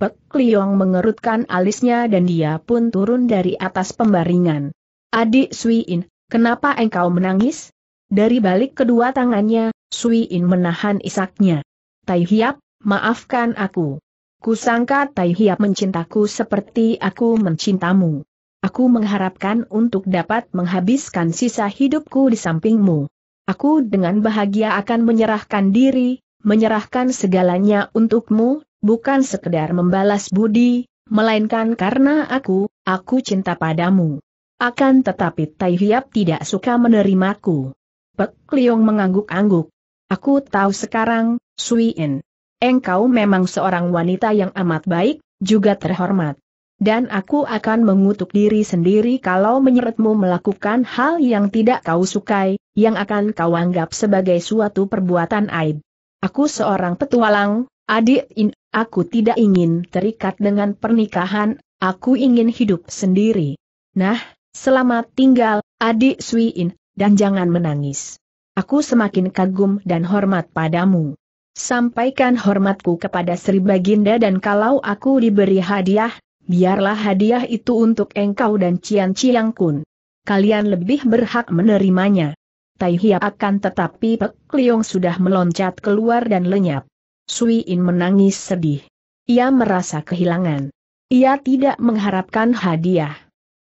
Pek Kliong mengerutkan alisnya dan dia pun turun dari atas pembaringan. Adik Suiin, kenapa engkau menangis? Dari balik kedua tangannya, Suiin menahan isaknya. Tai Hiap, maafkan aku. Kusangka Tai Hiap mencintaku seperti aku mencintamu. Aku mengharapkan untuk dapat menghabiskan sisa hidupku di sampingmu. Aku dengan bahagia akan menyerahkan diri, menyerahkan segalanya untukmu, bukan sekedar membalas budi, melainkan karena aku, aku cinta padamu. Akan tetapi Tai Hiap tidak suka menerimaku. Pek Liong mengangguk-angguk. Aku tahu sekarang, Sui In. Engkau memang seorang wanita yang amat baik, juga terhormat. Dan aku akan mengutuk diri sendiri kalau menyeretmu melakukan hal yang tidak kau sukai, yang akan kau anggap sebagai suatu perbuatan aib. Aku seorang petualang, adik In Aku tidak ingin terikat dengan pernikahan, aku ingin hidup sendiri. Nah, selamat tinggal, adik Suin, dan jangan menangis. Aku semakin kagum dan hormat padamu. Sampaikan hormatku kepada Sri Baginda dan kalau aku diberi hadiah, biarlah hadiah itu untuk engkau dan Cian Ciang Kun. Kalian lebih berhak menerimanya. Tai Hiap akan tetapi Pek Liong sudah meloncat keluar dan lenyap. Sui In menangis sedih. Ia merasa kehilangan. Ia tidak mengharapkan hadiah.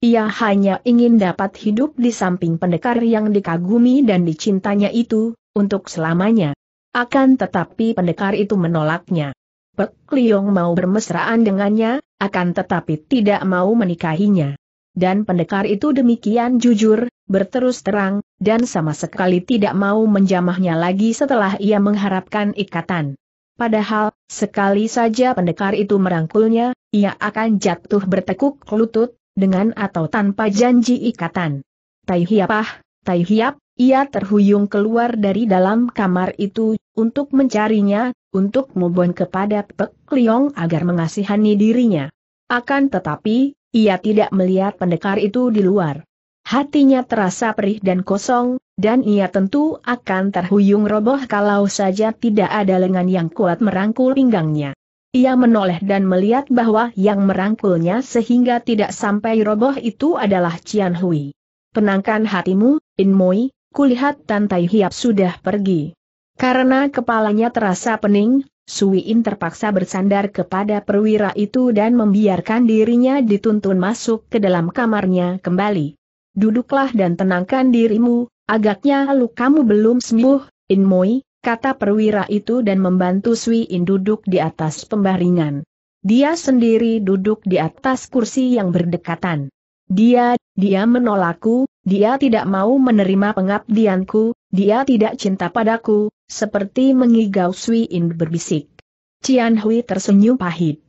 Ia hanya ingin dapat hidup di samping pendekar yang dikagumi dan dicintanya itu, untuk selamanya. Akan tetapi pendekar itu menolaknya. Pek Liong mau bermesraan dengannya, akan tetapi tidak mau menikahinya. Dan pendekar itu demikian jujur, berterus terang, dan sama sekali tidak mau menjamahnya lagi setelah ia mengharapkan ikatan. Padahal, sekali saja pendekar itu merangkulnya, ia akan jatuh bertekuk lutut, dengan atau tanpa janji ikatan. Tai hiapah, tai hiap, ia terhuyung keluar dari dalam kamar itu, untuk mencarinya, untuk mubon kepada Pek Liong agar mengasihani dirinya. Akan tetapi, ia tidak melihat pendekar itu di luar. Hatinya terasa perih dan kosong, dan ia tentu akan terhuyung roboh kalau saja tidak ada lengan yang kuat merangkul pinggangnya. Ia menoleh dan melihat bahwa yang merangkulnya sehingga tidak sampai roboh itu adalah Cian Hui. Penangkan hatimu, In Moi. kulihat Tantai Hiap sudah pergi. Karena kepalanya terasa pening, Sui In terpaksa bersandar kepada perwira itu dan membiarkan dirinya dituntun masuk ke dalam kamarnya kembali. Duduklah dan tenangkan dirimu, agaknya kamu belum sembuh, Inmoi, kata perwira itu dan membantu Sui In duduk di atas pembaringan. Dia sendiri duduk di atas kursi yang berdekatan. Dia, dia menolakku, dia tidak mau menerima pengabdianku, dia tidak cinta padaku, seperti mengigau Sui In berbisik. Cian Hui tersenyum pahit.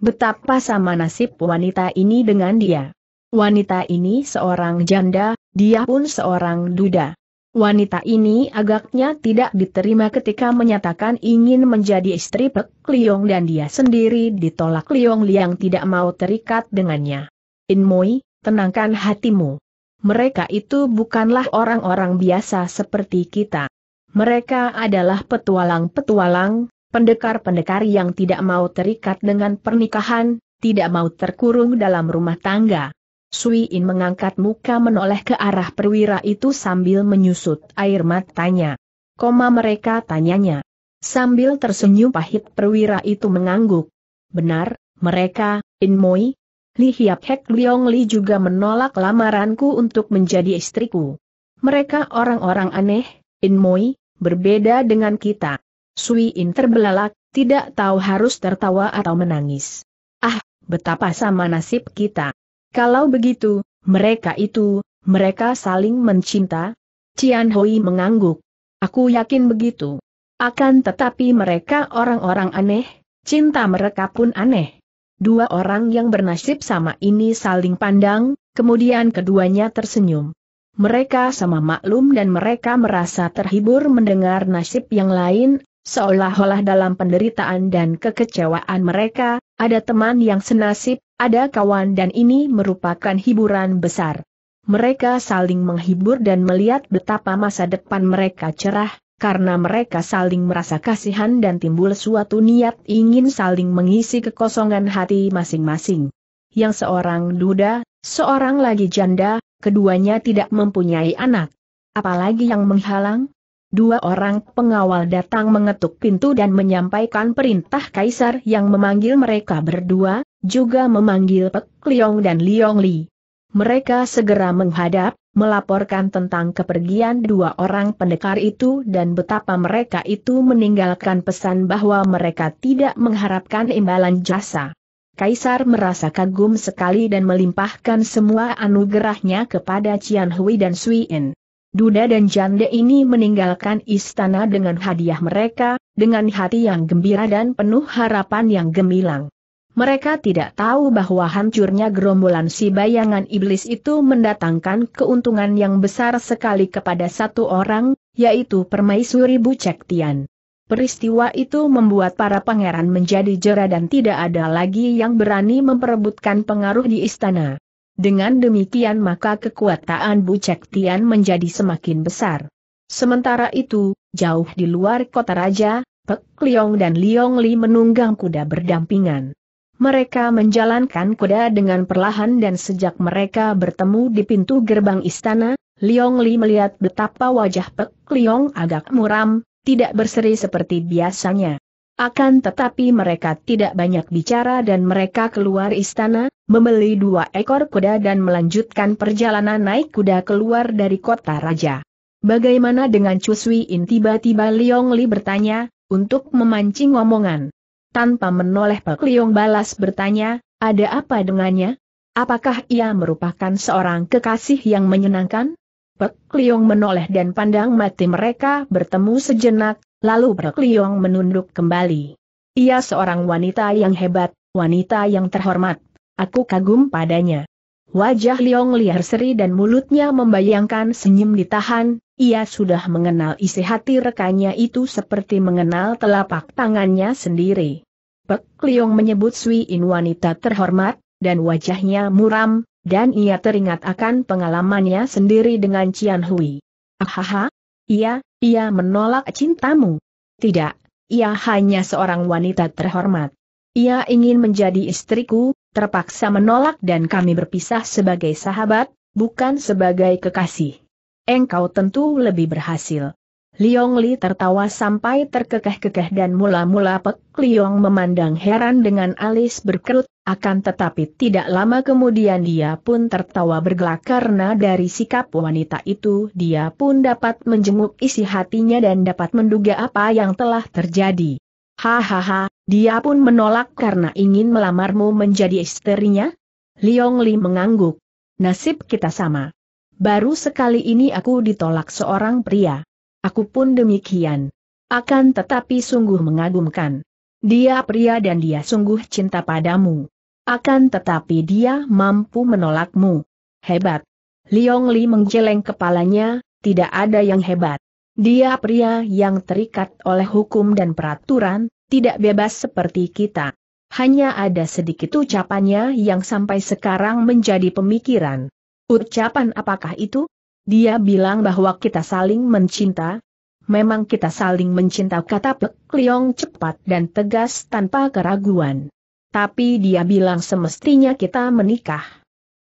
Betapa sama nasib wanita ini dengan dia. Wanita ini seorang janda, dia pun seorang duda. Wanita ini agaknya tidak diterima ketika menyatakan ingin menjadi istri Pek Liong dan dia sendiri ditolak Liong Liang tidak mau terikat dengannya. Inmoi, tenangkan hatimu. Mereka itu bukanlah orang-orang biasa seperti kita. Mereka adalah petualang-petualang, pendekar-pendekar yang tidak mau terikat dengan pernikahan, tidak mau terkurung dalam rumah tangga. Sui In mengangkat muka menoleh ke arah perwira itu sambil menyusut air matanya. Koma mereka tanyanya. Sambil tersenyum pahit perwira itu mengangguk. Benar, mereka, In Moi? Li Hiap Hek Liong Li juga menolak lamaranku untuk menjadi istriku. Mereka orang-orang aneh, In Moi, berbeda dengan kita. Sui In terbelalak, tidak tahu harus tertawa atau menangis. Ah, betapa sama nasib kita. Kalau begitu, mereka itu, mereka saling mencinta? Cian Hui mengangguk. Aku yakin begitu. Akan tetapi mereka orang-orang aneh, cinta mereka pun aneh. Dua orang yang bernasib sama ini saling pandang, kemudian keduanya tersenyum. Mereka sama maklum dan mereka merasa terhibur mendengar nasib yang lain, Seolah-olah dalam penderitaan dan kekecewaan mereka, ada teman yang senasib, ada kawan dan ini merupakan hiburan besar. Mereka saling menghibur dan melihat betapa masa depan mereka cerah, karena mereka saling merasa kasihan dan timbul suatu niat ingin saling mengisi kekosongan hati masing-masing. Yang seorang duda, seorang lagi janda, keduanya tidak mempunyai anak. Apalagi yang menghalang? dua orang pengawal datang mengetuk pintu dan menyampaikan perintah kaisar yang memanggil mereka berdua, juga memanggil Pek Liong dan Liong Li. Mereka segera menghadap, melaporkan tentang kepergian dua orang pendekar itu dan betapa mereka itu meninggalkan pesan bahwa mereka tidak mengharapkan imbalan jasa. Kaisar merasa kagum sekali dan melimpahkan semua anugerahnya kepada Cian Hui dan Sui En. Duda dan janda ini meninggalkan istana dengan hadiah mereka, dengan hati yang gembira dan penuh harapan yang gemilang. Mereka tidak tahu bahwa hancurnya gerombolan si bayangan iblis itu mendatangkan keuntungan yang besar sekali kepada satu orang, yaitu Permaisuri Bucek Tian. Peristiwa itu membuat para pangeran menjadi jera dan tidak ada lagi yang berani memperebutkan pengaruh di istana. Dengan demikian maka kekuatan Bu Tian menjadi semakin besar. Sementara itu, jauh di luar kota raja, Pek Liong dan Liong Li menunggang kuda berdampingan. Mereka menjalankan kuda dengan perlahan dan sejak mereka bertemu di pintu gerbang istana, Liong Li melihat betapa wajah Pek Liong agak muram, tidak berseri seperti biasanya. Akan tetapi mereka tidak banyak bicara dan mereka keluar istana, membeli dua ekor kuda dan melanjutkan perjalanan naik kuda keluar dari kota raja. Bagaimana dengan Cuswi In tiba-tiba Liong Li bertanya, untuk memancing omongan. Tanpa menoleh Pak Liong balas bertanya, ada apa dengannya? Apakah ia merupakan seorang kekasih yang menyenangkan? Pek Liong menoleh dan pandang mati mereka bertemu sejenak, lalu Pek Liong menunduk kembali. Ia seorang wanita yang hebat, wanita yang terhormat. Aku kagum padanya. Wajah Liong liar seri dan mulutnya membayangkan senyum ditahan, ia sudah mengenal isi hati rekannya itu seperti mengenal telapak tangannya sendiri. Pek Liong menyebut Sui In wanita terhormat, dan wajahnya muram, dan ia teringat akan pengalamannya sendiri dengan Cian Hui. Ahaha, ia, ia menolak cintamu. Tidak, ia hanya seorang wanita terhormat. Ia ingin menjadi istriku, terpaksa menolak dan kami berpisah sebagai sahabat, bukan sebagai kekasih. Engkau tentu lebih berhasil. Liong Li tertawa sampai terkekeh-kekeh dan mula-mula Pek Liong memandang heran dengan alis berkerut, akan tetapi tidak lama kemudian dia pun tertawa bergelak karena dari sikap wanita itu dia pun dapat menjenguk isi hatinya dan dapat menduga apa yang telah terjadi. Hahaha, dia pun menolak karena ingin melamarmu menjadi istrinya? Liong Li mengangguk. Nasib kita sama. Baru sekali ini aku ditolak seorang pria. Aku pun demikian. Akan tetapi sungguh mengagumkan. Dia pria dan dia sungguh cinta padamu. Akan tetapi dia mampu menolakmu. Hebat. Liong Li menggeleng kepalanya, tidak ada yang hebat. Dia pria yang terikat oleh hukum dan peraturan, tidak bebas seperti kita. Hanya ada sedikit ucapannya yang sampai sekarang menjadi pemikiran. Ucapan apakah itu? Dia bilang bahwa kita saling mencinta. Memang kita saling mencinta kata Pek Liong cepat dan tegas tanpa keraguan. Tapi dia bilang semestinya kita menikah.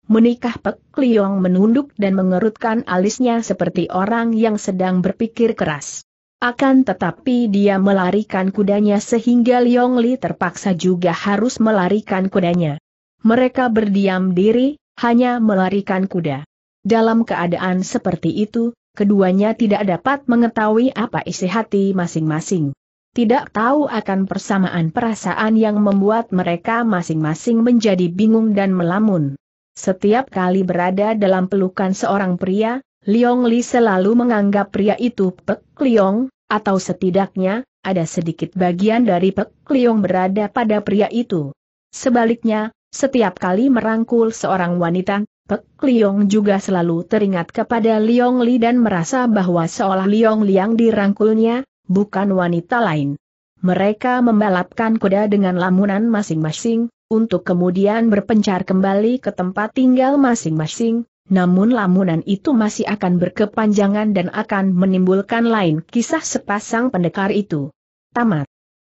Menikah Pek Liong menunduk dan mengerutkan alisnya seperti orang yang sedang berpikir keras. Akan tetapi dia melarikan kudanya sehingga Liong Li terpaksa juga harus melarikan kudanya. Mereka berdiam diri, hanya melarikan kuda. Dalam keadaan seperti itu, keduanya tidak dapat mengetahui apa isi hati masing-masing. Tidak tahu akan persamaan perasaan yang membuat mereka masing-masing menjadi bingung dan melamun. Setiap kali berada dalam pelukan seorang pria, Liong Li selalu menganggap pria itu Pek Liong, atau setidaknya, ada sedikit bagian dari Pek Liong berada pada pria itu. Sebaliknya, setiap kali merangkul seorang wanita, Pek Liong juga selalu teringat kepada Liong Li dan merasa bahwa seolah Liong Liang dirangkulnya, bukan wanita lain. Mereka membalapkan kuda dengan lamunan masing-masing, untuk kemudian berpencar kembali ke tempat tinggal masing-masing, namun lamunan itu masih akan berkepanjangan dan akan menimbulkan lain kisah sepasang pendekar itu. Tamat.